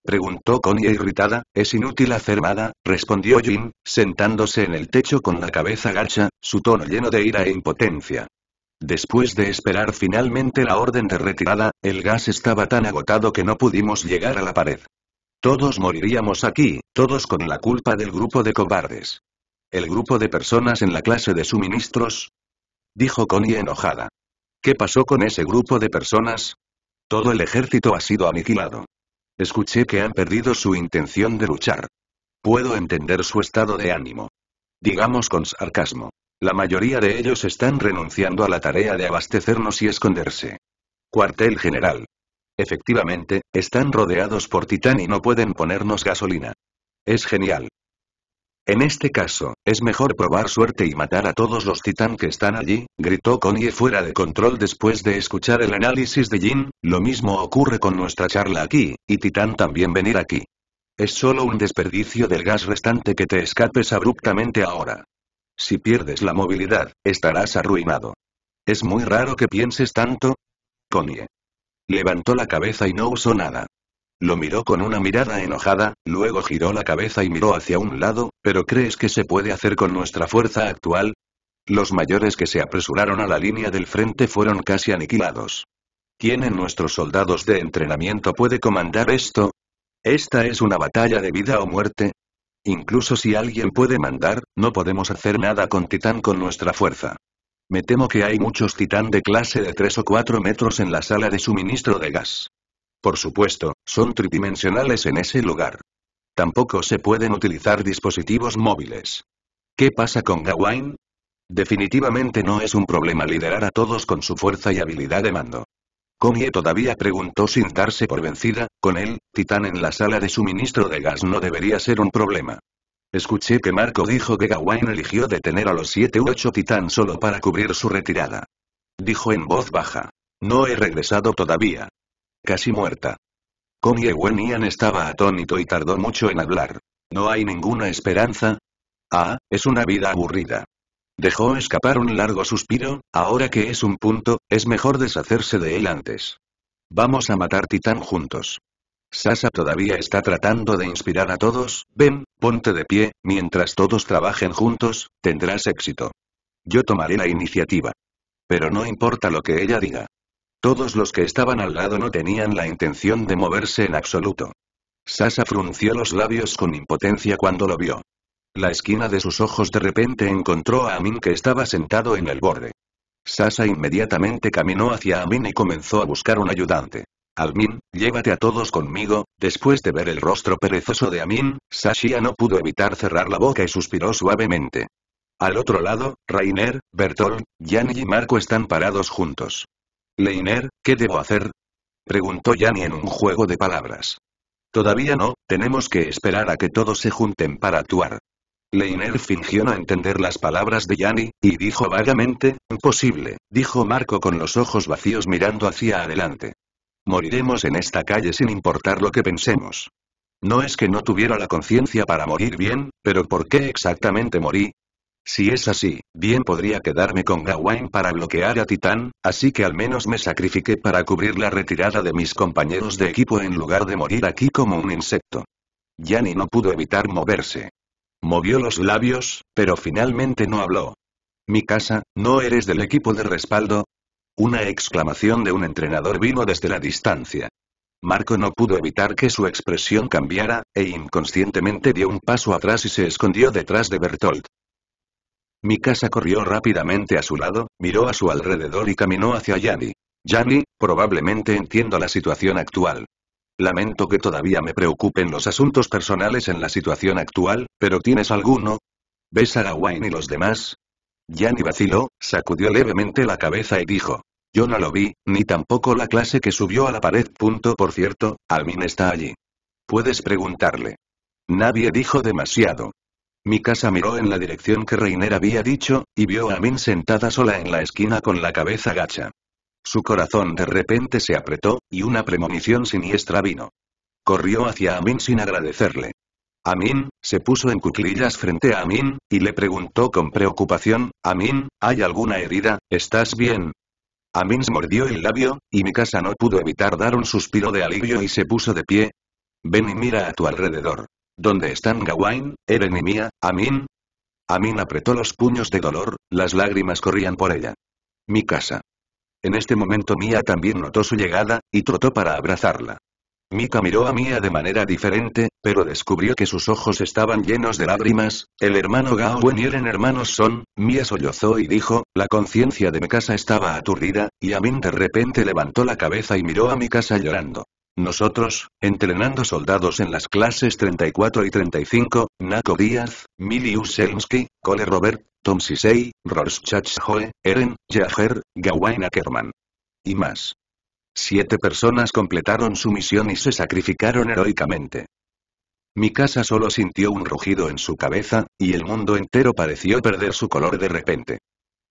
Preguntó Connie irritada, es inútil hacer nada, respondió Jin, sentándose en el techo con la cabeza gacha, su tono lleno de ira e impotencia. Después de esperar finalmente la orden de retirada, el gas estaba tan agotado que no pudimos llegar a la pared. Todos moriríamos aquí, todos con la culpa del grupo de cobardes. El grupo de personas en la clase de suministros. Dijo Connie enojada. ¿Qué pasó con ese grupo de personas? Todo el ejército ha sido aniquilado. Escuché que han perdido su intención de luchar. Puedo entender su estado de ánimo. Digamos con sarcasmo. La mayoría de ellos están renunciando a la tarea de abastecernos y esconderse. Cuartel general. Efectivamente, están rodeados por Titán y no pueden ponernos gasolina. Es genial. En este caso, es mejor probar suerte y matar a todos los titán que están allí, gritó Connie fuera de control después de escuchar el análisis de Jin, lo mismo ocurre con nuestra charla aquí, y titán también venir aquí. Es solo un desperdicio del gas restante que te escapes abruptamente ahora. Si pierdes la movilidad, estarás arruinado. Es muy raro que pienses tanto. Connie. Levantó la cabeza y no usó nada. Lo miró con una mirada enojada, luego giró la cabeza y miró hacia un lado, pero ¿crees que se puede hacer con nuestra fuerza actual? Los mayores que se apresuraron a la línea del frente fueron casi aniquilados. ¿Quién en nuestros soldados de entrenamiento puede comandar esto? Esta es una batalla de vida o muerte. Incluso si alguien puede mandar, no podemos hacer nada con Titán con nuestra fuerza. Me temo que hay muchos Titán de clase de 3 o 4 metros en la sala de suministro de gas. Por supuesto, son tridimensionales en ese lugar. Tampoco se pueden utilizar dispositivos móviles. ¿Qué pasa con Gawain? Definitivamente no es un problema liderar a todos con su fuerza y habilidad de mando. Comie todavía preguntó sin darse por vencida, con él, Titán en la sala de suministro de gas no debería ser un problema. Escuché que Marco dijo que Gawain eligió detener a los 7 u 8 Titán solo para cubrir su retirada. Dijo en voz baja. No he regresado todavía casi muerta. Connie Wenian estaba atónito y tardó mucho en hablar. ¿No hay ninguna esperanza? Ah, es una vida aburrida. Dejó escapar un largo suspiro, ahora que es un punto, es mejor deshacerse de él antes. Vamos a matar Titán juntos. Sasa todavía está tratando de inspirar a todos, ven, ponte de pie, mientras todos trabajen juntos, tendrás éxito. Yo tomaré la iniciativa. Pero no importa lo que ella diga. Todos los que estaban al lado no tenían la intención de moverse en absoluto. Sasa frunció los labios con impotencia cuando lo vio. La esquina de sus ojos de repente encontró a Amin que estaba sentado en el borde. Sasa inmediatamente caminó hacia Amin y comenzó a buscar un ayudante. Almin, llévate a todos conmigo, después de ver el rostro perezoso de Amin, Sashia no pudo evitar cerrar la boca y suspiró suavemente. Al otro lado, Rainer, Bertol, Jan y Marco están parados juntos. Leiner, ¿qué debo hacer? Preguntó Yanni en un juego de palabras. Todavía no, tenemos que esperar a que todos se junten para actuar. Leiner fingió no entender las palabras de Yanni, y dijo vagamente, imposible, dijo Marco con los ojos vacíos mirando hacia adelante. Moriremos en esta calle sin importar lo que pensemos. No es que no tuviera la conciencia para morir bien, pero ¿por qué exactamente morí? Si es así, bien podría quedarme con Gawain para bloquear a Titán, así que al menos me sacrifiqué para cubrir la retirada de mis compañeros de equipo en lugar de morir aquí como un insecto. Yanni no pudo evitar moverse. Movió los labios, pero finalmente no habló. Mi casa, ¿no eres del equipo de respaldo? Una exclamación de un entrenador vino desde la distancia. Marco no pudo evitar que su expresión cambiara, e inconscientemente dio un paso atrás y se escondió detrás de Bertolt. Mi casa corrió rápidamente a su lado, miró a su alrededor y caminó hacia Yanni. Yanni, probablemente entiendo la situación actual. Lamento que todavía me preocupen los asuntos personales en la situación actual, pero ¿tienes alguno? ¿Ves a Gawain y los demás? Yanni vaciló, sacudió levemente la cabeza y dijo. Yo no lo vi, ni tampoco la clase que subió a la pared. Punto por cierto, Almin está allí. Puedes preguntarle. Nadie dijo demasiado. Mikasa miró en la dirección que Reiner había dicho, y vio a Amin sentada sola en la esquina con la cabeza gacha. Su corazón de repente se apretó, y una premonición siniestra vino. Corrió hacia Amin sin agradecerle. Amin, se puso en cuclillas frente a Amin, y le preguntó con preocupación, Amin, ¿hay alguna herida? ¿Estás bien? Amin se mordió el labio, y Mikasa no pudo evitar dar un suspiro de alivio y se puso de pie. Ven y mira a tu alrededor. ¿Dónde están Gawain, Eren y Mia, Amin? Amin apretó los puños de dolor, las lágrimas corrían por ella. Mi casa. En este momento Mia también notó su llegada, y trotó para abrazarla. Mika miró a Mia de manera diferente, pero descubrió que sus ojos estaban llenos de lágrimas, el hermano Gawain y Eren hermanos son, Mia sollozó y dijo, la conciencia de mi casa estaba aturdida, y Amin de repente levantó la cabeza y miró a mi casa llorando. Nosotros, entrenando soldados en las clases 34 y 35, Naco Díaz, Milius Cole Robert, Tom Sisei, Rorschach Joe, Eren, Jaeger, Gawain Ackerman. Y más. Siete personas completaron su misión y se sacrificaron heroicamente. Mi casa solo sintió un rugido en su cabeza, y el mundo entero pareció perder su color de repente.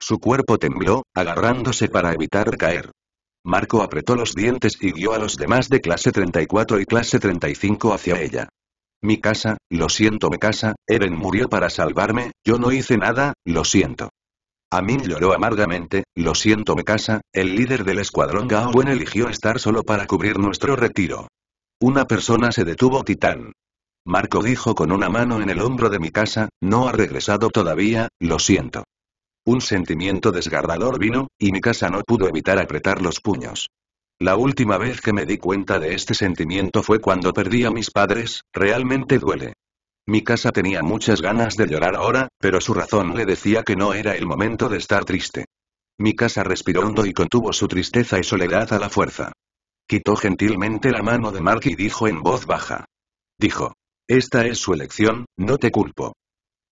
Su cuerpo tembló, agarrándose para evitar caer. Marco apretó los dientes y guió a los demás de clase 34 y clase 35 hacia ella. Mi casa, lo siento mi casa, Eren murió para salvarme, yo no hice nada, lo siento. Amin lloró amargamente, lo siento mi casa, el líder del escuadrón gao Wen eligió estar solo para cubrir nuestro retiro. Una persona se detuvo titán. Marco dijo con una mano en el hombro de mi casa, no ha regresado todavía, lo siento. Un sentimiento desgarrador vino, y mi casa no pudo evitar apretar los puños. La última vez que me di cuenta de este sentimiento fue cuando perdí a mis padres, realmente duele. Mi casa tenía muchas ganas de llorar ahora, pero su razón le decía que no era el momento de estar triste. Mi casa respiró hondo y contuvo su tristeza y soledad a la fuerza. Quitó gentilmente la mano de Mark y dijo en voz baja. Dijo. Esta es su elección, no te culpo.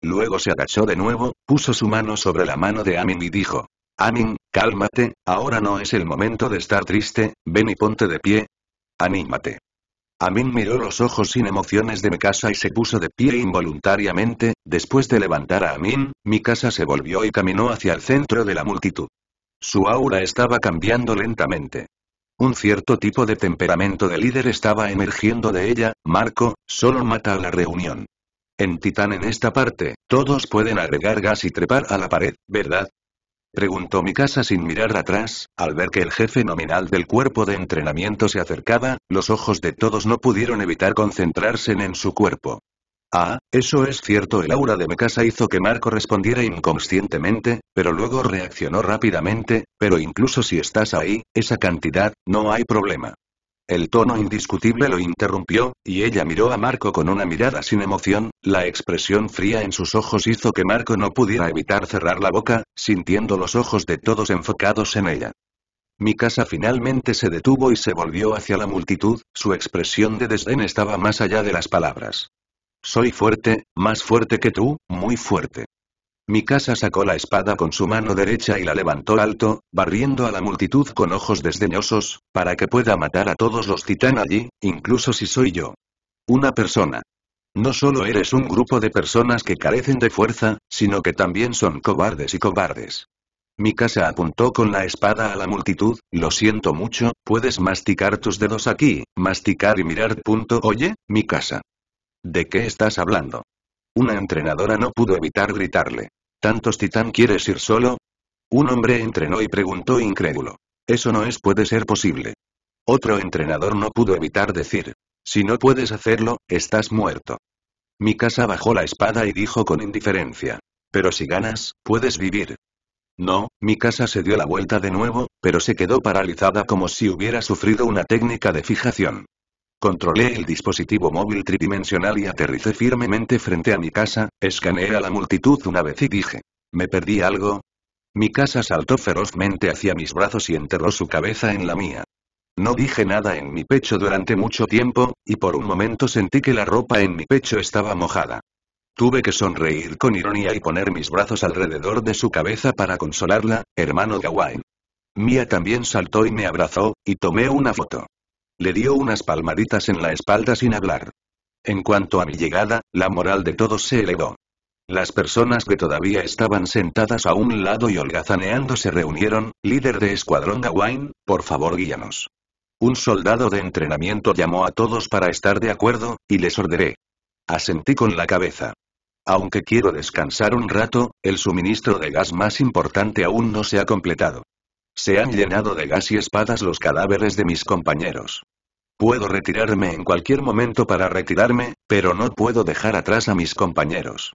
Luego se agachó de nuevo, Puso su mano sobre la mano de Amin y dijo. Amin, cálmate, ahora no es el momento de estar triste, ven y ponte de pie. Anímate. Amin miró los ojos sin emociones de Mikasa y se puso de pie involuntariamente, después de levantar a Amin, Mikasa se volvió y caminó hacia el centro de la multitud. Su aura estaba cambiando lentamente. Un cierto tipo de temperamento de líder estaba emergiendo de ella, Marco, solo mata a la reunión. En Titán en esta parte, todos pueden agregar gas y trepar a la pared, ¿verdad? Preguntó Mikasa sin mirar atrás, al ver que el jefe nominal del cuerpo de entrenamiento se acercaba, los ojos de todos no pudieron evitar concentrarse en, su cuerpo. Ah, eso es cierto el aura de Mikasa hizo que Marco respondiera inconscientemente, pero luego reaccionó rápidamente, pero incluso si estás ahí, esa cantidad, no hay problema. El tono indiscutible lo interrumpió, y ella miró a Marco con una mirada sin emoción, la expresión fría en sus ojos hizo que Marco no pudiera evitar cerrar la boca, sintiendo los ojos de todos enfocados en ella. Mi casa finalmente se detuvo y se volvió hacia la multitud, su expresión de desdén estaba más allá de las palabras. Soy fuerte, más fuerte que tú, muy fuerte. Mikasa sacó la espada con su mano derecha y la levantó alto, barriendo a la multitud con ojos desdeñosos, para que pueda matar a todos los titán allí, incluso si soy yo. Una persona. No solo eres un grupo de personas que carecen de fuerza, sino que también son cobardes y cobardes. Mikasa apuntó con la espada a la multitud, lo siento mucho, puedes masticar tus dedos aquí, masticar y mirar. Punto. Oye, Mikasa. ¿De qué estás hablando? Una entrenadora no pudo evitar gritarle. ¿Tantos titán quieres ir solo? Un hombre entrenó y preguntó incrédulo. Eso no es puede ser posible. Otro entrenador no pudo evitar decir. Si no puedes hacerlo, estás muerto. Mikasa bajó la espada y dijo con indiferencia. Pero si ganas, puedes vivir. No, Mikasa se dio la vuelta de nuevo, pero se quedó paralizada como si hubiera sufrido una técnica de fijación. Controlé el dispositivo móvil tridimensional y aterricé firmemente frente a mi casa, escaneé a la multitud una vez y dije. ¿Me perdí algo? Mi casa saltó ferozmente hacia mis brazos y enterró su cabeza en la mía. No dije nada en mi pecho durante mucho tiempo, y por un momento sentí que la ropa en mi pecho estaba mojada. Tuve que sonreír con ironía y poner mis brazos alrededor de su cabeza para consolarla, hermano Gawain. Mía también saltó y me abrazó, y tomé una foto. Le dio unas palmaditas en la espalda sin hablar. En cuanto a mi llegada, la moral de todos se elevó. Las personas que todavía estaban sentadas a un lado y holgazaneando se reunieron, líder de escuadrón Gawain, por favor guíanos. Un soldado de entrenamiento llamó a todos para estar de acuerdo, y les ordené. Asentí con la cabeza. Aunque quiero descansar un rato, el suministro de gas más importante aún no se ha completado. Se han llenado de gas y espadas los cadáveres de mis compañeros. Puedo retirarme en cualquier momento para retirarme, pero no puedo dejar atrás a mis compañeros.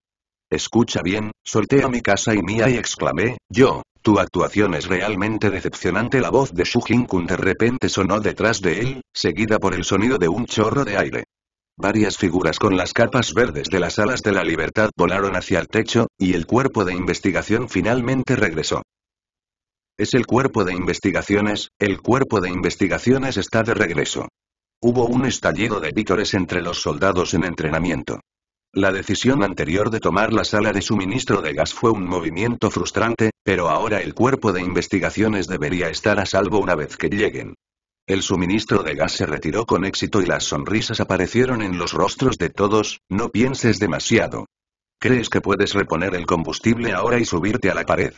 Escucha bien, solté a mi casa y mía y exclamé, yo, tu actuación es realmente decepcionante. La voz de Shu de repente sonó detrás de él, seguida por el sonido de un chorro de aire. Varias figuras con las capas verdes de las alas de la libertad volaron hacia el techo, y el cuerpo de investigación finalmente regresó. Es el cuerpo de investigaciones, el cuerpo de investigaciones está de regreso. Hubo un estallido de vítores entre los soldados en entrenamiento. La decisión anterior de tomar la sala de suministro de gas fue un movimiento frustrante, pero ahora el cuerpo de investigaciones debería estar a salvo una vez que lleguen. El suministro de gas se retiró con éxito y las sonrisas aparecieron en los rostros de todos, no pienses demasiado. ¿Crees que puedes reponer el combustible ahora y subirte a la pared?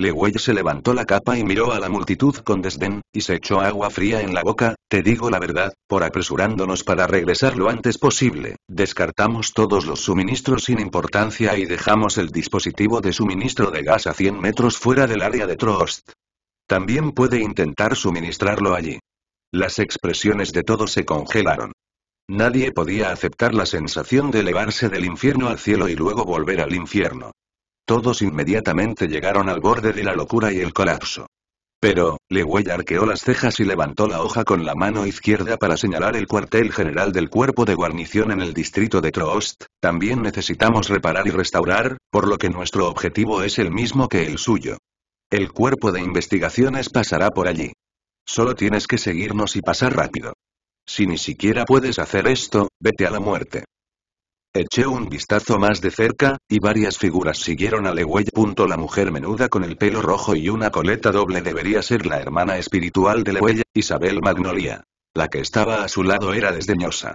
Le se levantó la capa y miró a la multitud con desdén, y se echó agua fría en la boca, te digo la verdad, por apresurándonos para regresar lo antes posible, descartamos todos los suministros sin importancia y dejamos el dispositivo de suministro de gas a 100 metros fuera del área de Trost. También puede intentar suministrarlo allí. Las expresiones de todos se congelaron. Nadie podía aceptar la sensación de elevarse del infierno al cielo y luego volver al infierno. Todos inmediatamente llegaron al borde de la locura y el colapso. Pero, Lewey arqueó las cejas y levantó la hoja con la mano izquierda para señalar el cuartel general del cuerpo de guarnición en el distrito de Troost. También necesitamos reparar y restaurar, por lo que nuestro objetivo es el mismo que el suyo. El cuerpo de investigaciones pasará por allí. Solo tienes que seguirnos y pasar rápido. Si ni siquiera puedes hacer esto, vete a la muerte. Eché un vistazo más de cerca, y varias figuras siguieron a Punto La mujer menuda con el pelo rojo y una coleta doble debería ser la hermana espiritual de Lewey, Isabel Magnolia. La que estaba a su lado era desdeñosa.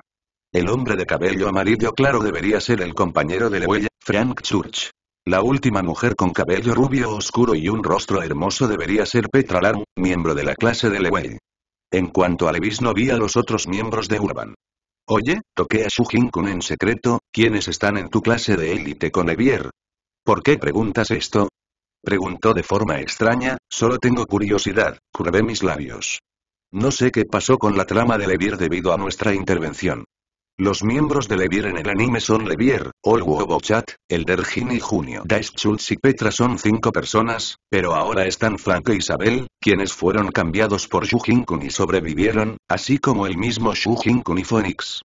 El hombre de cabello amarillo claro debería ser el compañero de Lewey, Frank Church. La última mujer con cabello rubio oscuro y un rostro hermoso debería ser Petra Lam, miembro de la clase de Lewey. En cuanto a Levis no vi a los otros miembros de Urban. Oye, toqué a Su en secreto, ¿quiénes están en tu clase de élite con Evier? ¿Por qué preguntas esto? Preguntó de forma extraña, solo tengo curiosidad, curvé mis labios. No sé qué pasó con la trama de Levier debido a nuestra intervención. Los miembros de Levier en el anime son Levier, Olwo Bochat, Elder y Junio Dice Schultz y Petra son cinco personas, pero ahora están Frank e Isabel, quienes fueron cambiados por Shu Kun y sobrevivieron, así como el mismo Shu Kun y Phoenix.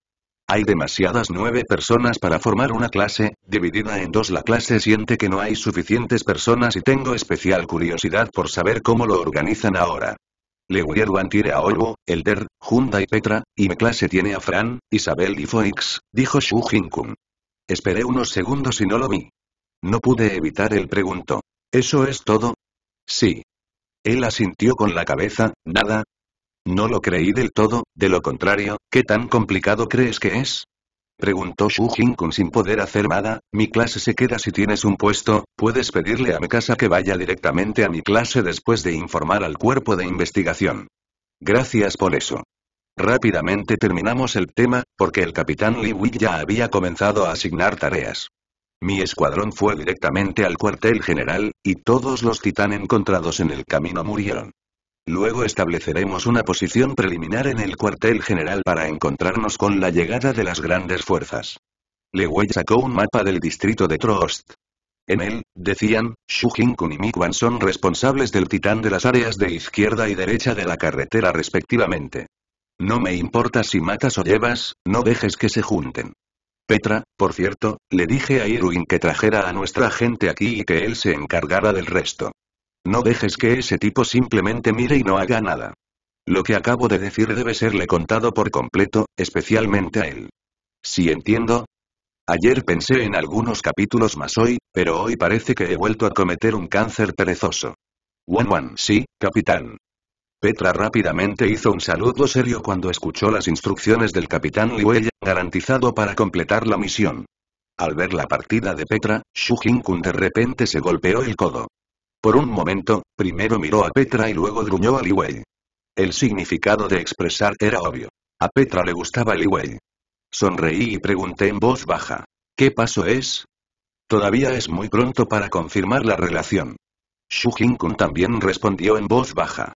Hay demasiadas nueve personas para formar una clase, dividida en dos la clase siente que no hay suficientes personas y tengo especial curiosidad por saber cómo lo organizan ahora. Le Le tiene a Olvo, Elder, Junta y Petra, y mi clase tiene a Fran, Isabel y Foix, dijo Shu Esperé unos segundos y no lo vi. No pude evitar el pregunto. ¿Eso es todo? Sí. Él asintió con la cabeza, nada. No lo creí del todo, de lo contrario, ¿qué tan complicado crees que es? Preguntó Shu Jin sin poder hacer nada, mi clase se queda si tienes un puesto, puedes pedirle a mi casa que vaya directamente a mi clase después de informar al cuerpo de investigación. Gracias por eso. Rápidamente terminamos el tema, porque el capitán Li Wei ya había comenzado a asignar tareas. Mi escuadrón fue directamente al cuartel general, y todos los titán encontrados en el camino murieron. Luego estableceremos una posición preliminar en el cuartel general para encontrarnos con la llegada de las grandes fuerzas. Wei sacó un mapa del distrito de Trost. En él, decían, Shu Kun y Mikwan son responsables del titán de las áreas de izquierda y derecha de la carretera respectivamente. No me importa si matas o llevas, no dejes que se junten. Petra, por cierto, le dije a Irwin que trajera a nuestra gente aquí y que él se encargara del resto. No dejes que ese tipo simplemente mire y no haga nada. Lo que acabo de decir debe serle contado por completo, especialmente a él. Si entiendo. Ayer pensé en algunos capítulos más hoy, pero hoy parece que he vuelto a cometer un cáncer perezoso. Wanwan. sí, capitán. Petra rápidamente hizo un saludo serio cuando escuchó las instrucciones del capitán Liuella, garantizado para completar la misión. Al ver la partida de Petra, Shu Jingkun de repente se golpeó el codo. Por un momento, primero miró a Petra y luego gruñó a Liwei. El significado de expresar era obvio. A Petra le gustaba Liwei. Sonreí y pregunté en voz baja. ¿Qué paso es? Todavía es muy pronto para confirmar la relación. Shu Jingkun también respondió en voz baja.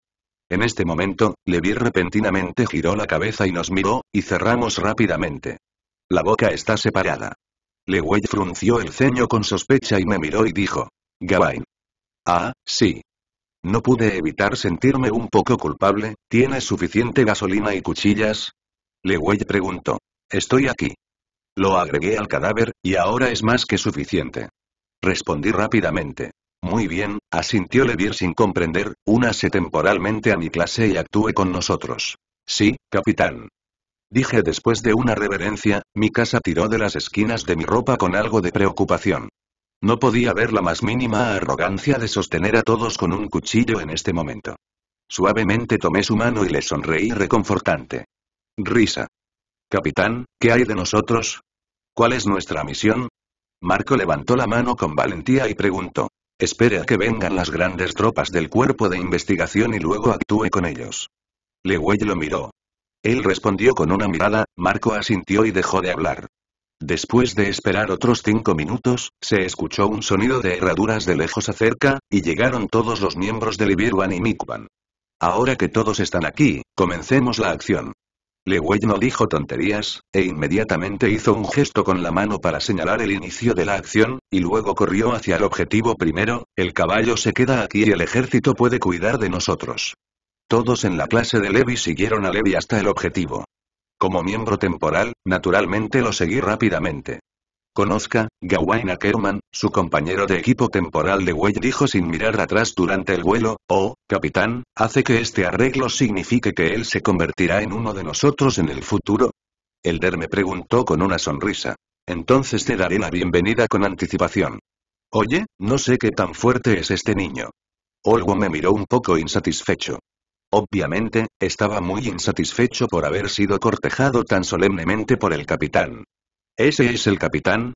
En este momento, Levi repentinamente giró la cabeza y nos miró, y cerramos rápidamente. La boca está separada. Liwei frunció el ceño con sospecha y me miró y dijo. Gawain. Ah, sí. No pude evitar sentirme un poco culpable, ¿tienes suficiente gasolina y cuchillas? Lewey preguntó. Estoy aquí. Lo agregué al cadáver, y ahora es más que suficiente. Respondí rápidamente. Muy bien, asintió Levir sin comprender, únase temporalmente a mi clase y actúe con nosotros. Sí, capitán. Dije después de una reverencia, mi casa tiró de las esquinas de mi ropa con algo de preocupación. No podía ver la más mínima arrogancia de sostener a todos con un cuchillo en este momento. Suavemente tomé su mano y le sonreí reconfortante. Risa. Capitán, ¿qué hay de nosotros? ¿Cuál es nuestra misión? Marco levantó la mano con valentía y preguntó. Espere a que vengan las grandes tropas del cuerpo de investigación y luego actúe con ellos. Leway lo miró. Él respondió con una mirada, Marco asintió y dejó de hablar. Después de esperar otros cinco minutos, se escuchó un sonido de herraduras de lejos acerca, y llegaron todos los miembros de Levi y Mikwan. Ahora que todos están aquí, comencemos la acción. Lewey no dijo tonterías, e inmediatamente hizo un gesto con la mano para señalar el inicio de la acción, y luego corrió hacia el objetivo primero, el caballo se queda aquí y el ejército puede cuidar de nosotros. Todos en la clase de Levi siguieron a Levi hasta el objetivo. Como miembro temporal, naturalmente lo seguí rápidamente. Conozca, Gawain Ackerman, su compañero de equipo temporal de Wey dijo sin mirar atrás durante el vuelo, oh, capitán, ¿hace que este arreglo signifique que él se convertirá en uno de nosotros en el futuro? Elder me preguntó con una sonrisa. Entonces te daré la bienvenida con anticipación. Oye, no sé qué tan fuerte es este niño. Olgo me miró un poco insatisfecho. Obviamente, estaba muy insatisfecho por haber sido cortejado tan solemnemente por el capitán. ¿Ese es el capitán?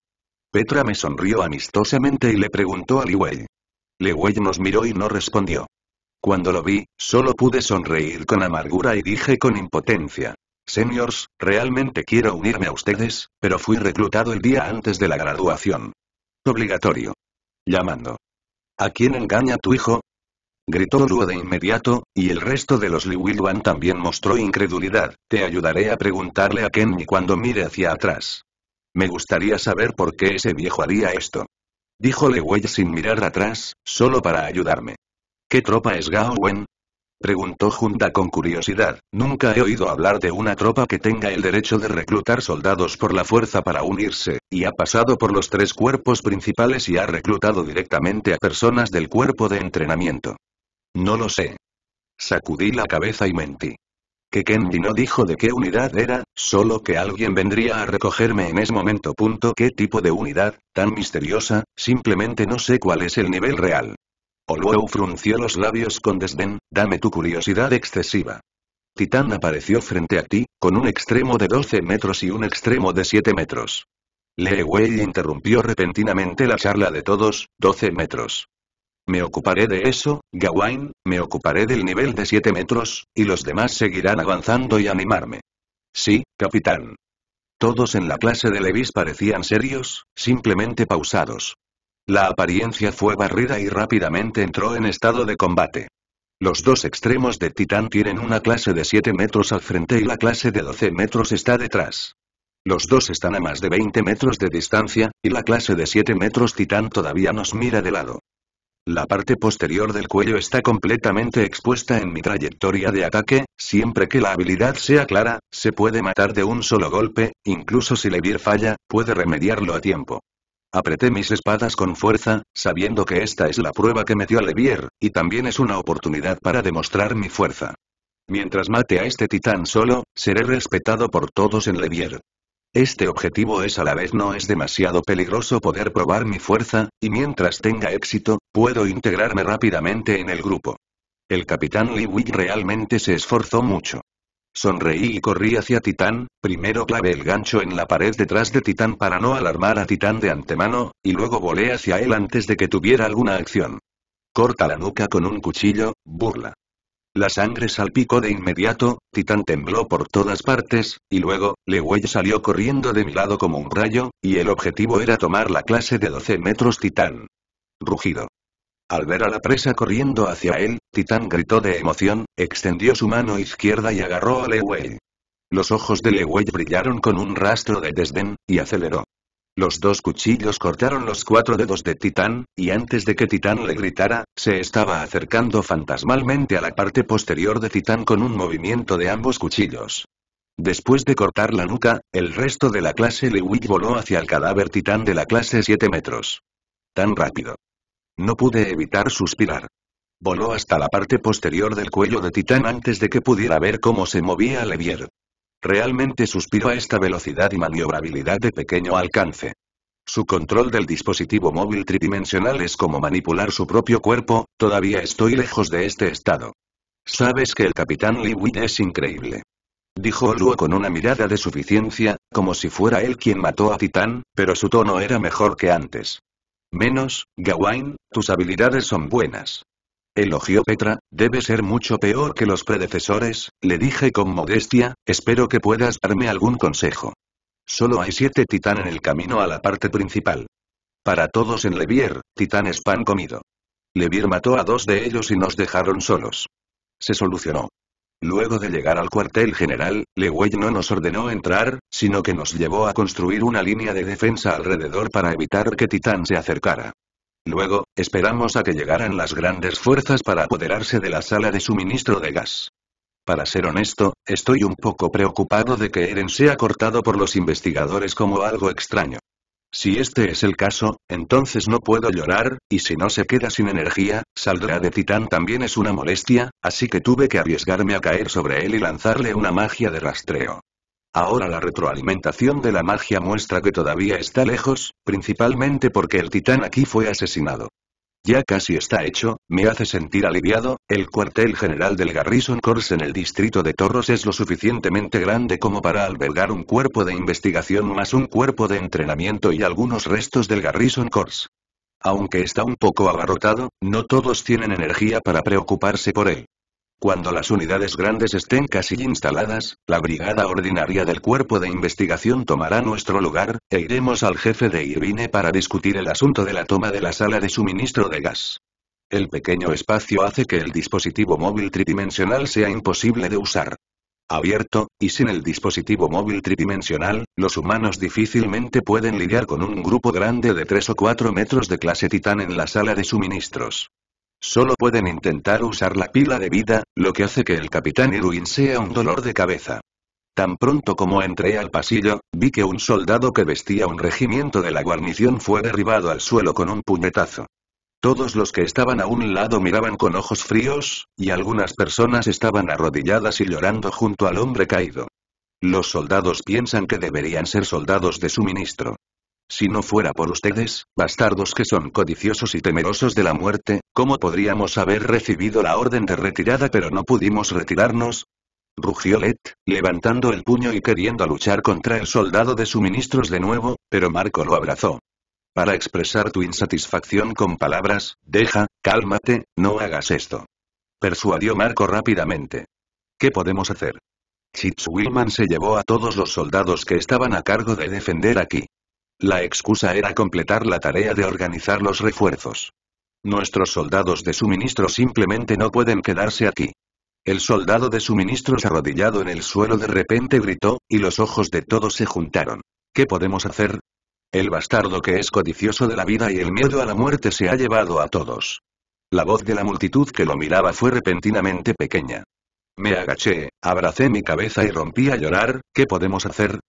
Petra me sonrió amistosamente y le preguntó a Li Wei nos miró y no respondió. Cuando lo vi, solo pude sonreír con amargura y dije con impotencia. "Seniors, realmente quiero unirme a ustedes, pero fui reclutado el día antes de la graduación. Obligatorio. Llamando. ¿A quién engaña tu hijo? gritó luego de inmediato, y el resto de los Liwiluan también mostró incredulidad. Te ayudaré a preguntarle a Kenny cuando mire hacia atrás. Me gustaría saber por qué ese viejo haría esto. Dijo Le sin mirar atrás, solo para ayudarme. ¿Qué tropa es Gao Wen? Preguntó Junta con curiosidad. Nunca he oído hablar de una tropa que tenga el derecho de reclutar soldados por la fuerza para unirse, y ha pasado por los tres cuerpos principales y ha reclutado directamente a personas del cuerpo de entrenamiento. No lo sé. Sacudí la cabeza y mentí. Que Kendi no dijo de qué unidad era, solo que alguien vendría a recogerme en ese momento. Punto. ¿Qué tipo de unidad, tan misteriosa? Simplemente no sé cuál es el nivel real. Oluo frunció los labios con desdén, dame tu curiosidad excesiva. Titán apareció frente a ti, con un extremo de 12 metros y un extremo de 7 metros. Le interrumpió repentinamente la charla de todos, 12 metros. Me ocuparé de eso, Gawain, me ocuparé del nivel de 7 metros, y los demás seguirán avanzando y animarme. Sí, capitán. Todos en la clase de Levis parecían serios, simplemente pausados. La apariencia fue barrida y rápidamente entró en estado de combate. Los dos extremos de Titán tienen una clase de 7 metros al frente y la clase de 12 metros está detrás. Los dos están a más de 20 metros de distancia, y la clase de 7 metros Titán todavía nos mira de lado. La parte posterior del cuello está completamente expuesta en mi trayectoria de ataque, siempre que la habilidad sea clara, se puede matar de un solo golpe, incluso si Levier falla, puede remediarlo a tiempo. Apreté mis espadas con fuerza, sabiendo que esta es la prueba que metió a Levier, y también es una oportunidad para demostrar mi fuerza. Mientras mate a este titán solo, seré respetado por todos en Levier. Este objetivo es a la vez no es demasiado peligroso poder probar mi fuerza, y mientras tenga éxito, puedo integrarme rápidamente en el grupo. El capitán Lewick realmente se esforzó mucho. Sonreí y corrí hacia Titán, primero clavé el gancho en la pared detrás de Titán para no alarmar a Titán de antemano, y luego volé hacia él antes de que tuviera alguna acción. Corta la nuca con un cuchillo, burla. La sangre salpicó de inmediato, Titán tembló por todas partes, y luego, Wei salió corriendo de mi lado como un rayo, y el objetivo era tomar la clase de 12 metros Titán. Rugido. Al ver a la presa corriendo hacia él, Titán gritó de emoción, extendió su mano izquierda y agarró a Wei. Los ojos de Wei brillaron con un rastro de desdén, y aceleró. Los dos cuchillos cortaron los cuatro dedos de Titán, y antes de que Titán le gritara, se estaba acercando fantasmalmente a la parte posterior de Titán con un movimiento de ambos cuchillos. Después de cortar la nuca, el resto de la clase Lewis voló hacia el cadáver Titán de la clase 7 metros. Tan rápido. No pude evitar suspirar. Voló hasta la parte posterior del cuello de Titán antes de que pudiera ver cómo se movía Levier. Realmente suspiro a esta velocidad y maniobrabilidad de pequeño alcance. Su control del dispositivo móvil tridimensional es como manipular su propio cuerpo, todavía estoy lejos de este estado. Sabes que el capitán Lewin es increíble. Dijo Luo con una mirada de suficiencia, como si fuera él quien mató a Titán, pero su tono era mejor que antes. Menos, Gawain, tus habilidades son buenas. Elogió Petra, debe ser mucho peor que los predecesores, le dije con modestia, espero que puedas darme algún consejo. Solo hay siete titán en el camino a la parte principal. Para todos en Levier, titán es pan comido. Levier mató a dos de ellos y nos dejaron solos. Se solucionó. Luego de llegar al cuartel general, Lewey no nos ordenó entrar, sino que nos llevó a construir una línea de defensa alrededor para evitar que Titán se acercara. Luego, esperamos a que llegaran las grandes fuerzas para apoderarse de la sala de suministro de gas. Para ser honesto, estoy un poco preocupado de que Eren sea cortado por los investigadores como algo extraño. Si este es el caso, entonces no puedo llorar, y si no se queda sin energía, saldrá de titán también es una molestia, así que tuve que arriesgarme a caer sobre él y lanzarle una magia de rastreo. Ahora la retroalimentación de la magia muestra que todavía está lejos, principalmente porque el titán aquí fue asesinado. Ya casi está hecho, me hace sentir aliviado, el cuartel general del Garrison Corps en el distrito de Torros es lo suficientemente grande como para albergar un cuerpo de investigación más un cuerpo de entrenamiento y algunos restos del Garrison Corps. Aunque está un poco abarrotado, no todos tienen energía para preocuparse por él. Cuando las unidades grandes estén casi instaladas, la brigada ordinaria del cuerpo de investigación tomará nuestro lugar, e iremos al jefe de Irvine para discutir el asunto de la toma de la sala de suministro de gas. El pequeño espacio hace que el dispositivo móvil tridimensional sea imposible de usar abierto, y sin el dispositivo móvil tridimensional, los humanos difícilmente pueden lidiar con un grupo grande de 3 o 4 metros de clase titán en la sala de suministros. Solo pueden intentar usar la pila de vida, lo que hace que el capitán Irwin sea un dolor de cabeza. Tan pronto como entré al pasillo, vi que un soldado que vestía un regimiento de la guarnición fue derribado al suelo con un puñetazo. Todos los que estaban a un lado miraban con ojos fríos, y algunas personas estaban arrodilladas y llorando junto al hombre caído. Los soldados piensan que deberían ser soldados de suministro. Si no fuera por ustedes, bastardos que son codiciosos y temerosos de la muerte, ¿cómo podríamos haber recibido la orden de retirada pero no pudimos retirarnos? Rugió Let, levantando el puño y queriendo luchar contra el soldado de suministros de nuevo, pero Marco lo abrazó. Para expresar tu insatisfacción con palabras, deja, cálmate, no hagas esto. Persuadió Marco rápidamente. ¿Qué podemos hacer? Chitz se llevó a todos los soldados que estaban a cargo de defender aquí. La excusa era completar la tarea de organizar los refuerzos. Nuestros soldados de suministro simplemente no pueden quedarse aquí. El soldado de suministros arrodillado en el suelo de repente gritó, y los ojos de todos se juntaron. ¿Qué podemos hacer? El bastardo que es codicioso de la vida y el miedo a la muerte se ha llevado a todos. La voz de la multitud que lo miraba fue repentinamente pequeña. Me agaché, abracé mi cabeza y rompí a llorar, ¿qué podemos hacer?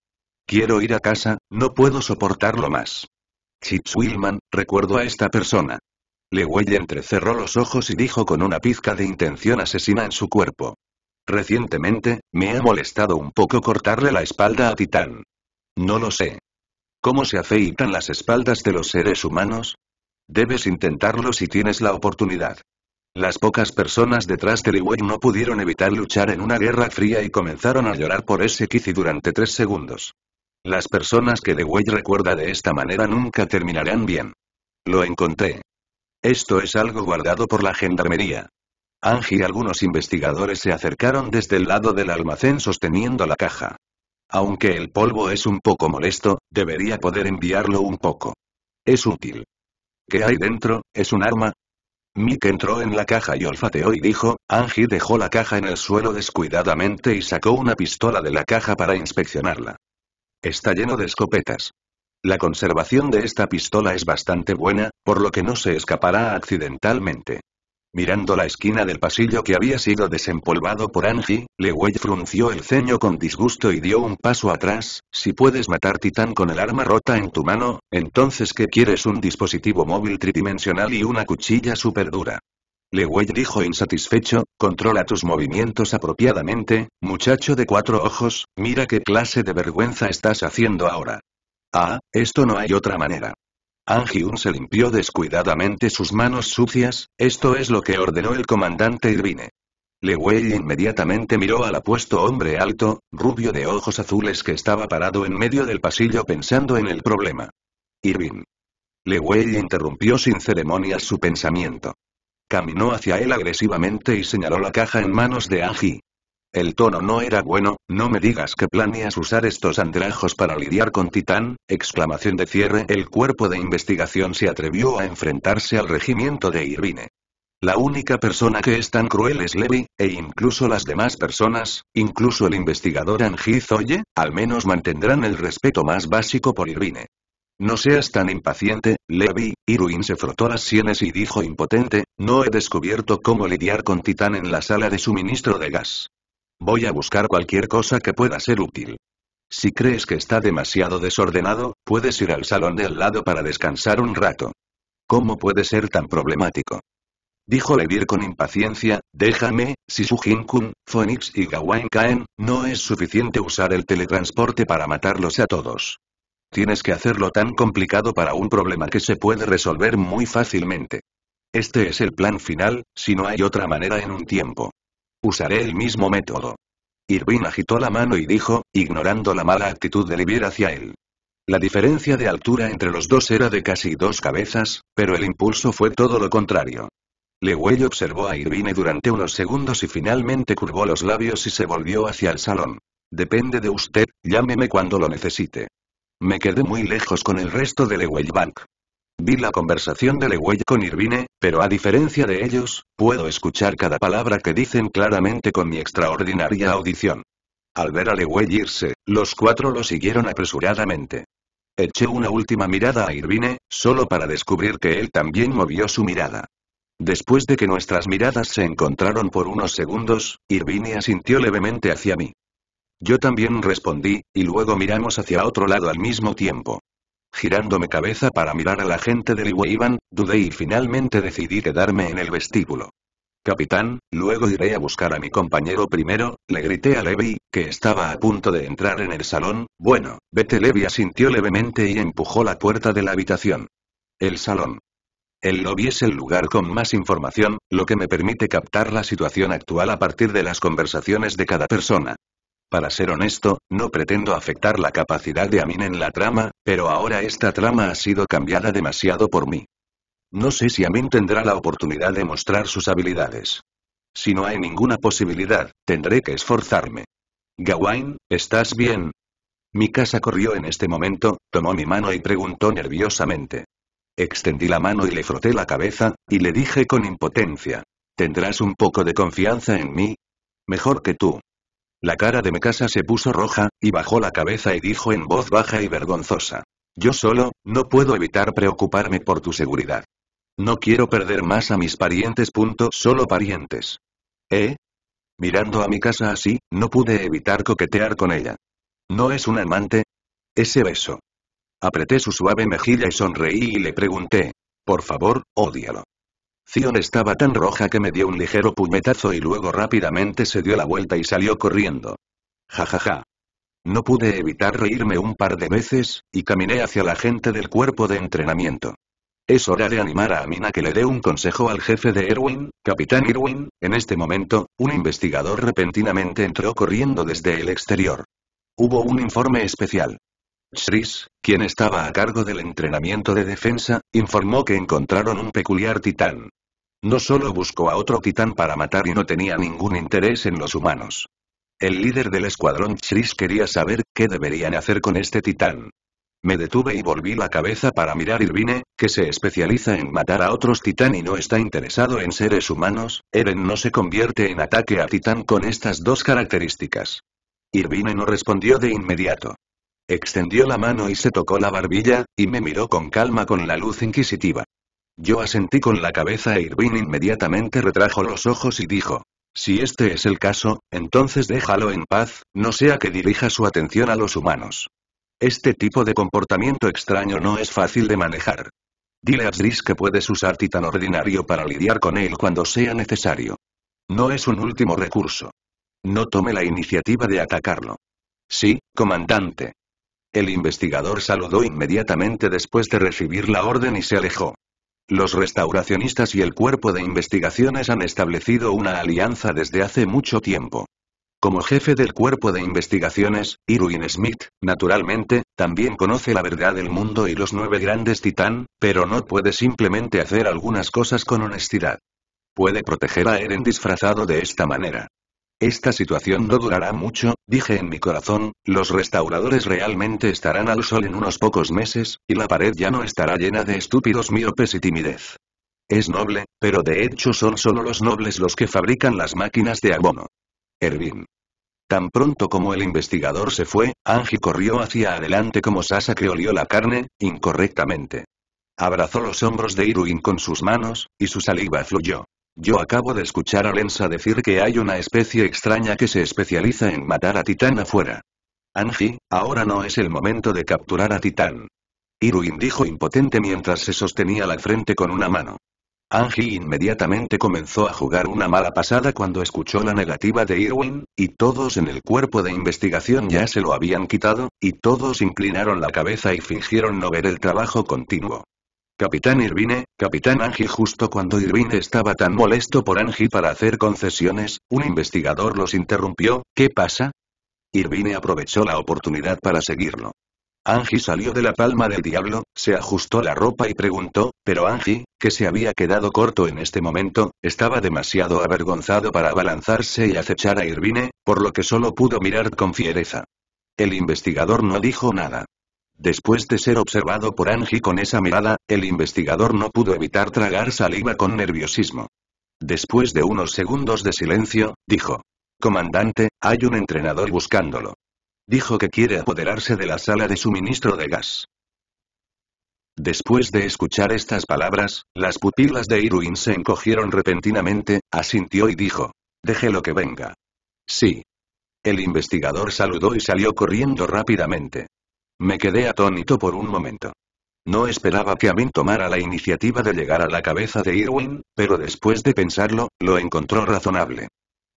Quiero ir a casa, no puedo soportarlo más. Wilman recuerdo a esta persona. Le entrecerró los ojos y dijo con una pizca de intención asesina en su cuerpo. Recientemente, me ha molestado un poco cortarle la espalda a Titán. No lo sé. ¿Cómo se afeitan las espaldas de los seres humanos? Debes intentarlo si tienes la oportunidad. Las pocas personas detrás de Liwei no pudieron evitar luchar en una guerra fría y comenzaron a llorar por ese quici durante tres segundos. Las personas que Dewey recuerda de esta manera nunca terminarán bien. Lo encontré. Esto es algo guardado por la gendarmería. Angie y algunos investigadores se acercaron desde el lado del almacén sosteniendo la caja. Aunque el polvo es un poco molesto, debería poder enviarlo un poco. Es útil. ¿Qué hay dentro? ¿Es un arma? Mick entró en la caja y olfateó y dijo, Angie dejó la caja en el suelo descuidadamente y sacó una pistola de la caja para inspeccionarla. Está lleno de escopetas. La conservación de esta pistola es bastante buena, por lo que no se escapará accidentalmente. Mirando la esquina del pasillo que había sido desempolvado por Angie, Lewey frunció el ceño con disgusto y dio un paso atrás, si puedes matar Titán con el arma rota en tu mano, entonces ¿qué quieres un dispositivo móvil tridimensional y una cuchilla dura. Le dijo insatisfecho, controla tus movimientos apropiadamente, muchacho de cuatro ojos, mira qué clase de vergüenza estás haciendo ahora. Ah, esto no hay otra manera. Anjiun se limpió descuidadamente sus manos sucias, esto es lo que ordenó el comandante Irvine. Le inmediatamente miró al apuesto hombre alto, rubio de ojos azules que estaba parado en medio del pasillo pensando en el problema. Irvine. Le interrumpió sin ceremonias su pensamiento. Caminó hacia él agresivamente y señaló la caja en manos de Angie. El tono no era bueno, no me digas que planeas usar estos andrajos para lidiar con Titán, exclamación de cierre. El cuerpo de investigación se atrevió a enfrentarse al regimiento de Irvine. La única persona que es tan cruel es Levi, e incluso las demás personas, incluso el investigador Angie Zoye, al menos mantendrán el respeto más básico por Irvine. No seas tan impaciente, Levi, Irwin se frotó las sienes y dijo impotente, no he descubierto cómo lidiar con Titán en la sala de suministro de gas. Voy a buscar cualquier cosa que pueda ser útil. Si crees que está demasiado desordenado, puedes ir al salón de al lado para descansar un rato. ¿Cómo puede ser tan problemático? Dijo Levi con impaciencia, déjame, si sujinkun, Phoenix y Gawain caen, no es suficiente usar el teletransporte para matarlos a todos. Tienes que hacerlo tan complicado para un problema que se puede resolver muy fácilmente. Este es el plan final, si no hay otra manera en un tiempo. Usaré el mismo método. irvine agitó la mano y dijo, ignorando la mala actitud de livier hacia él. La diferencia de altura entre los dos era de casi dos cabezas, pero el impulso fue todo lo contrario. Lewell observó a Irvine durante unos segundos y finalmente curvó los labios y se volvió hacia el salón. Depende de usted, llámeme cuando lo necesite. Me quedé muy lejos con el resto de Lewell Bank. Vi la conversación de Lewell con Irvine, pero a diferencia de ellos, puedo escuchar cada palabra que dicen claramente con mi extraordinaria audición. Al ver a Lewell irse, los cuatro lo siguieron apresuradamente. Eché una última mirada a Irvine, solo para descubrir que él también movió su mirada. Después de que nuestras miradas se encontraron por unos segundos, Irvine asintió levemente hacia mí. Yo también respondí, y luego miramos hacia otro lado al mismo tiempo. Girándome cabeza para mirar a la gente del Iwan, dudé y finalmente decidí quedarme en el vestíbulo. Capitán, luego iré a buscar a mi compañero primero, le grité a Levi, que estaba a punto de entrar en el salón, bueno, vete Levi asintió levemente y empujó la puerta de la habitación. El salón. El lobby es el lugar con más información, lo que me permite captar la situación actual a partir de las conversaciones de cada persona. Para ser honesto, no pretendo afectar la capacidad de Amin en la trama, pero ahora esta trama ha sido cambiada demasiado por mí. No sé si Amin tendrá la oportunidad de mostrar sus habilidades. Si no hay ninguna posibilidad, tendré que esforzarme. Gawain, ¿estás bien? Mi casa corrió en este momento, tomó mi mano y preguntó nerviosamente. Extendí la mano y le froté la cabeza, y le dije con impotencia. ¿Tendrás un poco de confianza en mí? Mejor que tú. La cara de casa se puso roja, y bajó la cabeza y dijo en voz baja y vergonzosa. Yo solo, no puedo evitar preocuparme por tu seguridad. No quiero perder más a mis parientes. solo parientes. ¿Eh? Mirando a mi casa así, no pude evitar coquetear con ella. ¿No es un amante? Ese beso. Apreté su suave mejilla y sonreí y le pregunté. Por favor, ódialo. Zion estaba tan roja que me dio un ligero puñetazo y luego rápidamente se dio la vuelta y salió corriendo. Ja ja ja. No pude evitar reírme un par de veces, y caminé hacia la gente del cuerpo de entrenamiento. Es hora de animar a Amina que le dé un consejo al jefe de Erwin, Capitán Irwin. En este momento, un investigador repentinamente entró corriendo desde el exterior. Hubo un informe especial. Sris, quien estaba a cargo del entrenamiento de defensa, informó que encontraron un peculiar titán. No solo buscó a otro titán para matar y no tenía ningún interés en los humanos. El líder del escuadrón Chris quería saber qué deberían hacer con este titán. Me detuve y volví la cabeza para mirar Irvine, que se especializa en matar a otros titán y no está interesado en seres humanos, Eren no se convierte en ataque a titán con estas dos características. Irvine no respondió de inmediato. Extendió la mano y se tocó la barbilla, y me miró con calma con la luz inquisitiva. Yo asentí con la cabeza e Irvine inmediatamente retrajo los ojos y dijo. Si este es el caso, entonces déjalo en paz, no sea que dirija su atención a los humanos. Este tipo de comportamiento extraño no es fácil de manejar. Dile a Driss que puedes usar Titan Ordinario para lidiar con él cuando sea necesario. No es un último recurso. No tome la iniciativa de atacarlo. Sí, comandante. El investigador saludó inmediatamente después de recibir la orden y se alejó. Los restauracionistas y el cuerpo de investigaciones han establecido una alianza desde hace mucho tiempo. Como jefe del cuerpo de investigaciones, Irwin Smith, naturalmente, también conoce la verdad del mundo y los nueve grandes titán, pero no puede simplemente hacer algunas cosas con honestidad. Puede proteger a Eren disfrazado de esta manera. Esta situación no durará mucho, dije en mi corazón, los restauradores realmente estarán al sol en unos pocos meses, y la pared ya no estará llena de estúpidos miopes y timidez. Es noble, pero de hecho son solo los nobles los que fabrican las máquinas de abono. Erwin. Tan pronto como el investigador se fue, Angie corrió hacia adelante como Sasa que olió la carne, incorrectamente. Abrazó los hombros de Irwin con sus manos, y su saliva fluyó. Yo acabo de escuchar a Lensa decir que hay una especie extraña que se especializa en matar a Titán afuera. Angie, ahora no es el momento de capturar a Titán. Irwin dijo impotente mientras se sostenía la frente con una mano. Angie inmediatamente comenzó a jugar una mala pasada cuando escuchó la negativa de Irwin, y todos en el cuerpo de investigación ya se lo habían quitado, y todos inclinaron la cabeza y fingieron no ver el trabajo continuo. Capitán Irvine, Capitán Angie Justo cuando Irvine estaba tan molesto por Angie para hacer concesiones, un investigador los interrumpió, ¿qué pasa? Irvine aprovechó la oportunidad para seguirlo. Angie salió de la palma del diablo, se ajustó la ropa y preguntó, pero Angie, que se había quedado corto en este momento, estaba demasiado avergonzado para abalanzarse y acechar a Irvine, por lo que solo pudo mirar con fiereza. El investigador no dijo nada. Después de ser observado por Angie con esa mirada, el investigador no pudo evitar tragar saliva con nerviosismo. Después de unos segundos de silencio, dijo. Comandante, hay un entrenador buscándolo. Dijo que quiere apoderarse de la sala de suministro de gas. Después de escuchar estas palabras, las pupilas de Irwin se encogieron repentinamente, asintió y dijo. Deje lo que venga. Sí. El investigador saludó y salió corriendo rápidamente. Me quedé atónito por un momento. No esperaba que Amin tomara la iniciativa de llegar a la cabeza de Irwin, pero después de pensarlo, lo encontró razonable.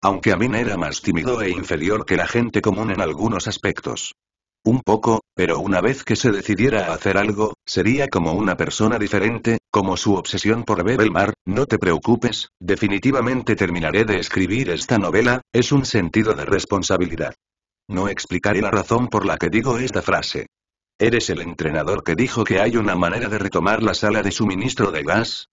Aunque Amin era más tímido e inferior que la gente común en algunos aspectos. Un poco, pero una vez que se decidiera a hacer algo, sería como una persona diferente, como su obsesión por ver el mar, no te preocupes, definitivamente terminaré de escribir esta novela, es un sentido de responsabilidad. No explicaré la razón por la que digo esta frase. ¿Eres el entrenador que dijo que hay una manera de retomar la sala de suministro de gas?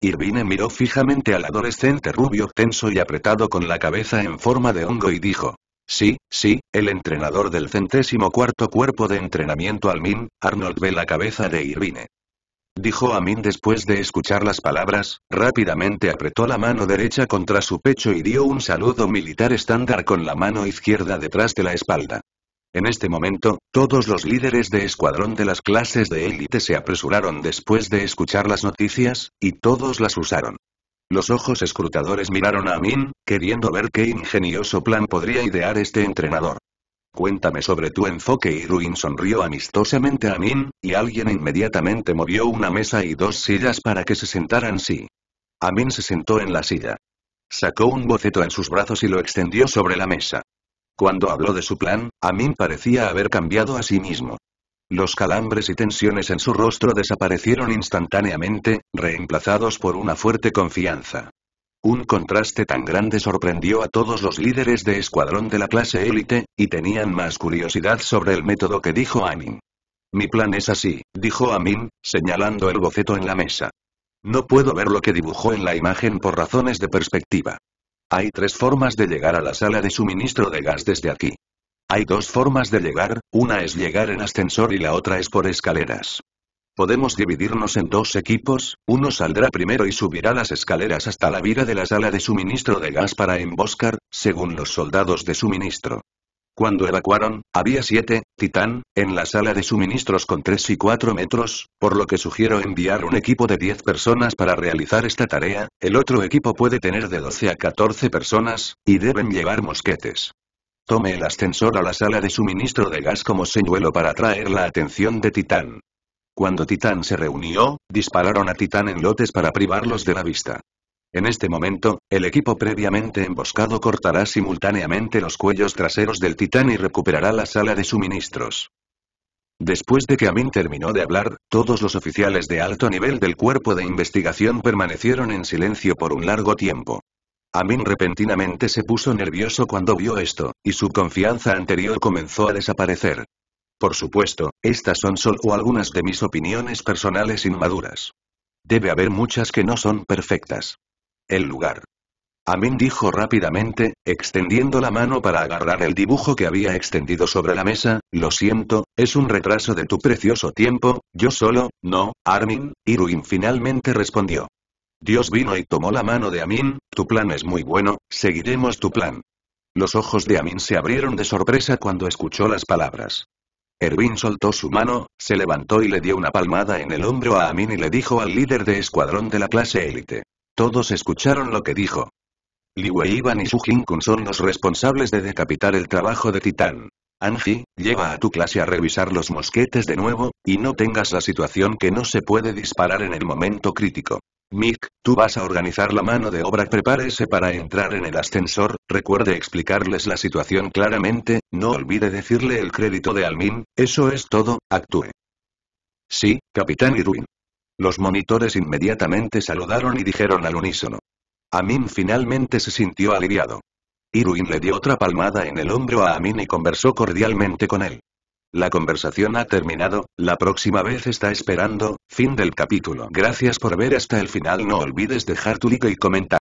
Irvine miró fijamente al adolescente rubio tenso y apretado con la cabeza en forma de hongo y dijo. Sí, sí, el entrenador del centésimo cuarto cuerpo de entrenamiento Min, Arnold ve la cabeza de Irvine dijo Amin después de escuchar las palabras, rápidamente apretó la mano derecha contra su pecho y dio un saludo militar estándar con la mano izquierda detrás de la espalda. En este momento, todos los líderes de escuadrón de las clases de élite se apresuraron después de escuchar las noticias, y todos las usaron. Los ojos escrutadores miraron a Amin, queriendo ver qué ingenioso plan podría idear este entrenador. Cuéntame sobre tu enfoque y Ruin sonrió amistosamente a Min, y alguien inmediatamente movió una mesa y dos sillas para que se sentaran sí. Amin se sentó en la silla. Sacó un boceto en sus brazos y lo extendió sobre la mesa. Cuando habló de su plan, Amin parecía haber cambiado a sí mismo. Los calambres y tensiones en su rostro desaparecieron instantáneamente, reemplazados por una fuerte confianza. Un contraste tan grande sorprendió a todos los líderes de escuadrón de la clase élite, y tenían más curiosidad sobre el método que dijo Amin. Mi plan es así, dijo Amin, señalando el boceto en la mesa. No puedo ver lo que dibujó en la imagen por razones de perspectiva. Hay tres formas de llegar a la sala de suministro de gas desde aquí. Hay dos formas de llegar, una es llegar en ascensor y la otra es por escaleras. Podemos dividirnos en dos equipos, uno saldrá primero y subirá las escaleras hasta la viga de la sala de suministro de gas para emboscar, según los soldados de suministro. Cuando evacuaron, había siete, Titán, en la sala de suministros con 3 y 4 metros, por lo que sugiero enviar un equipo de 10 personas para realizar esta tarea, el otro equipo puede tener de 12 a 14 personas, y deben llevar mosquetes. Tome el ascensor a la sala de suministro de gas como señuelo para atraer la atención de Titán. Cuando Titán se reunió, dispararon a Titán en lotes para privarlos de la vista. En este momento, el equipo previamente emboscado cortará simultáneamente los cuellos traseros del Titán y recuperará la sala de suministros. Después de que Amin terminó de hablar, todos los oficiales de alto nivel del cuerpo de investigación permanecieron en silencio por un largo tiempo. Amin repentinamente se puso nervioso cuando vio esto, y su confianza anterior comenzó a desaparecer. Por supuesto, estas son solo algunas de mis opiniones personales inmaduras. Debe haber muchas que no son perfectas. El lugar. Amin dijo rápidamente, extendiendo la mano para agarrar el dibujo que había extendido sobre la mesa, lo siento, es un retraso de tu precioso tiempo, yo solo, no, Armin, Irwin finalmente respondió. Dios vino y tomó la mano de Amin, tu plan es muy bueno, seguiremos tu plan. Los ojos de Amin se abrieron de sorpresa cuando escuchó las palabras. Erwin soltó su mano, se levantó y le dio una palmada en el hombro a Amin y le dijo al líder de escuadrón de la clase élite. Todos escucharon lo que dijo. Liu Ivan y Su Kun son los responsables de decapitar el trabajo de Titán. Anji, lleva a tu clase a revisar los mosquetes de nuevo, y no tengas la situación que no se puede disparar en el momento crítico. Mick, tú vas a organizar la mano de obra prepárese para entrar en el ascensor, recuerde explicarles la situación claramente, no olvide decirle el crédito de Almin, eso es todo, actúe. Sí, Capitán Irwin. Los monitores inmediatamente saludaron y dijeron al unísono. Amin finalmente se sintió aliviado. Irwin le dio otra palmada en el hombro a Amin y conversó cordialmente con él. La conversación ha terminado, la próxima vez está esperando, fin del capítulo. Gracias por ver hasta el final no olvides dejar tu like y comentar.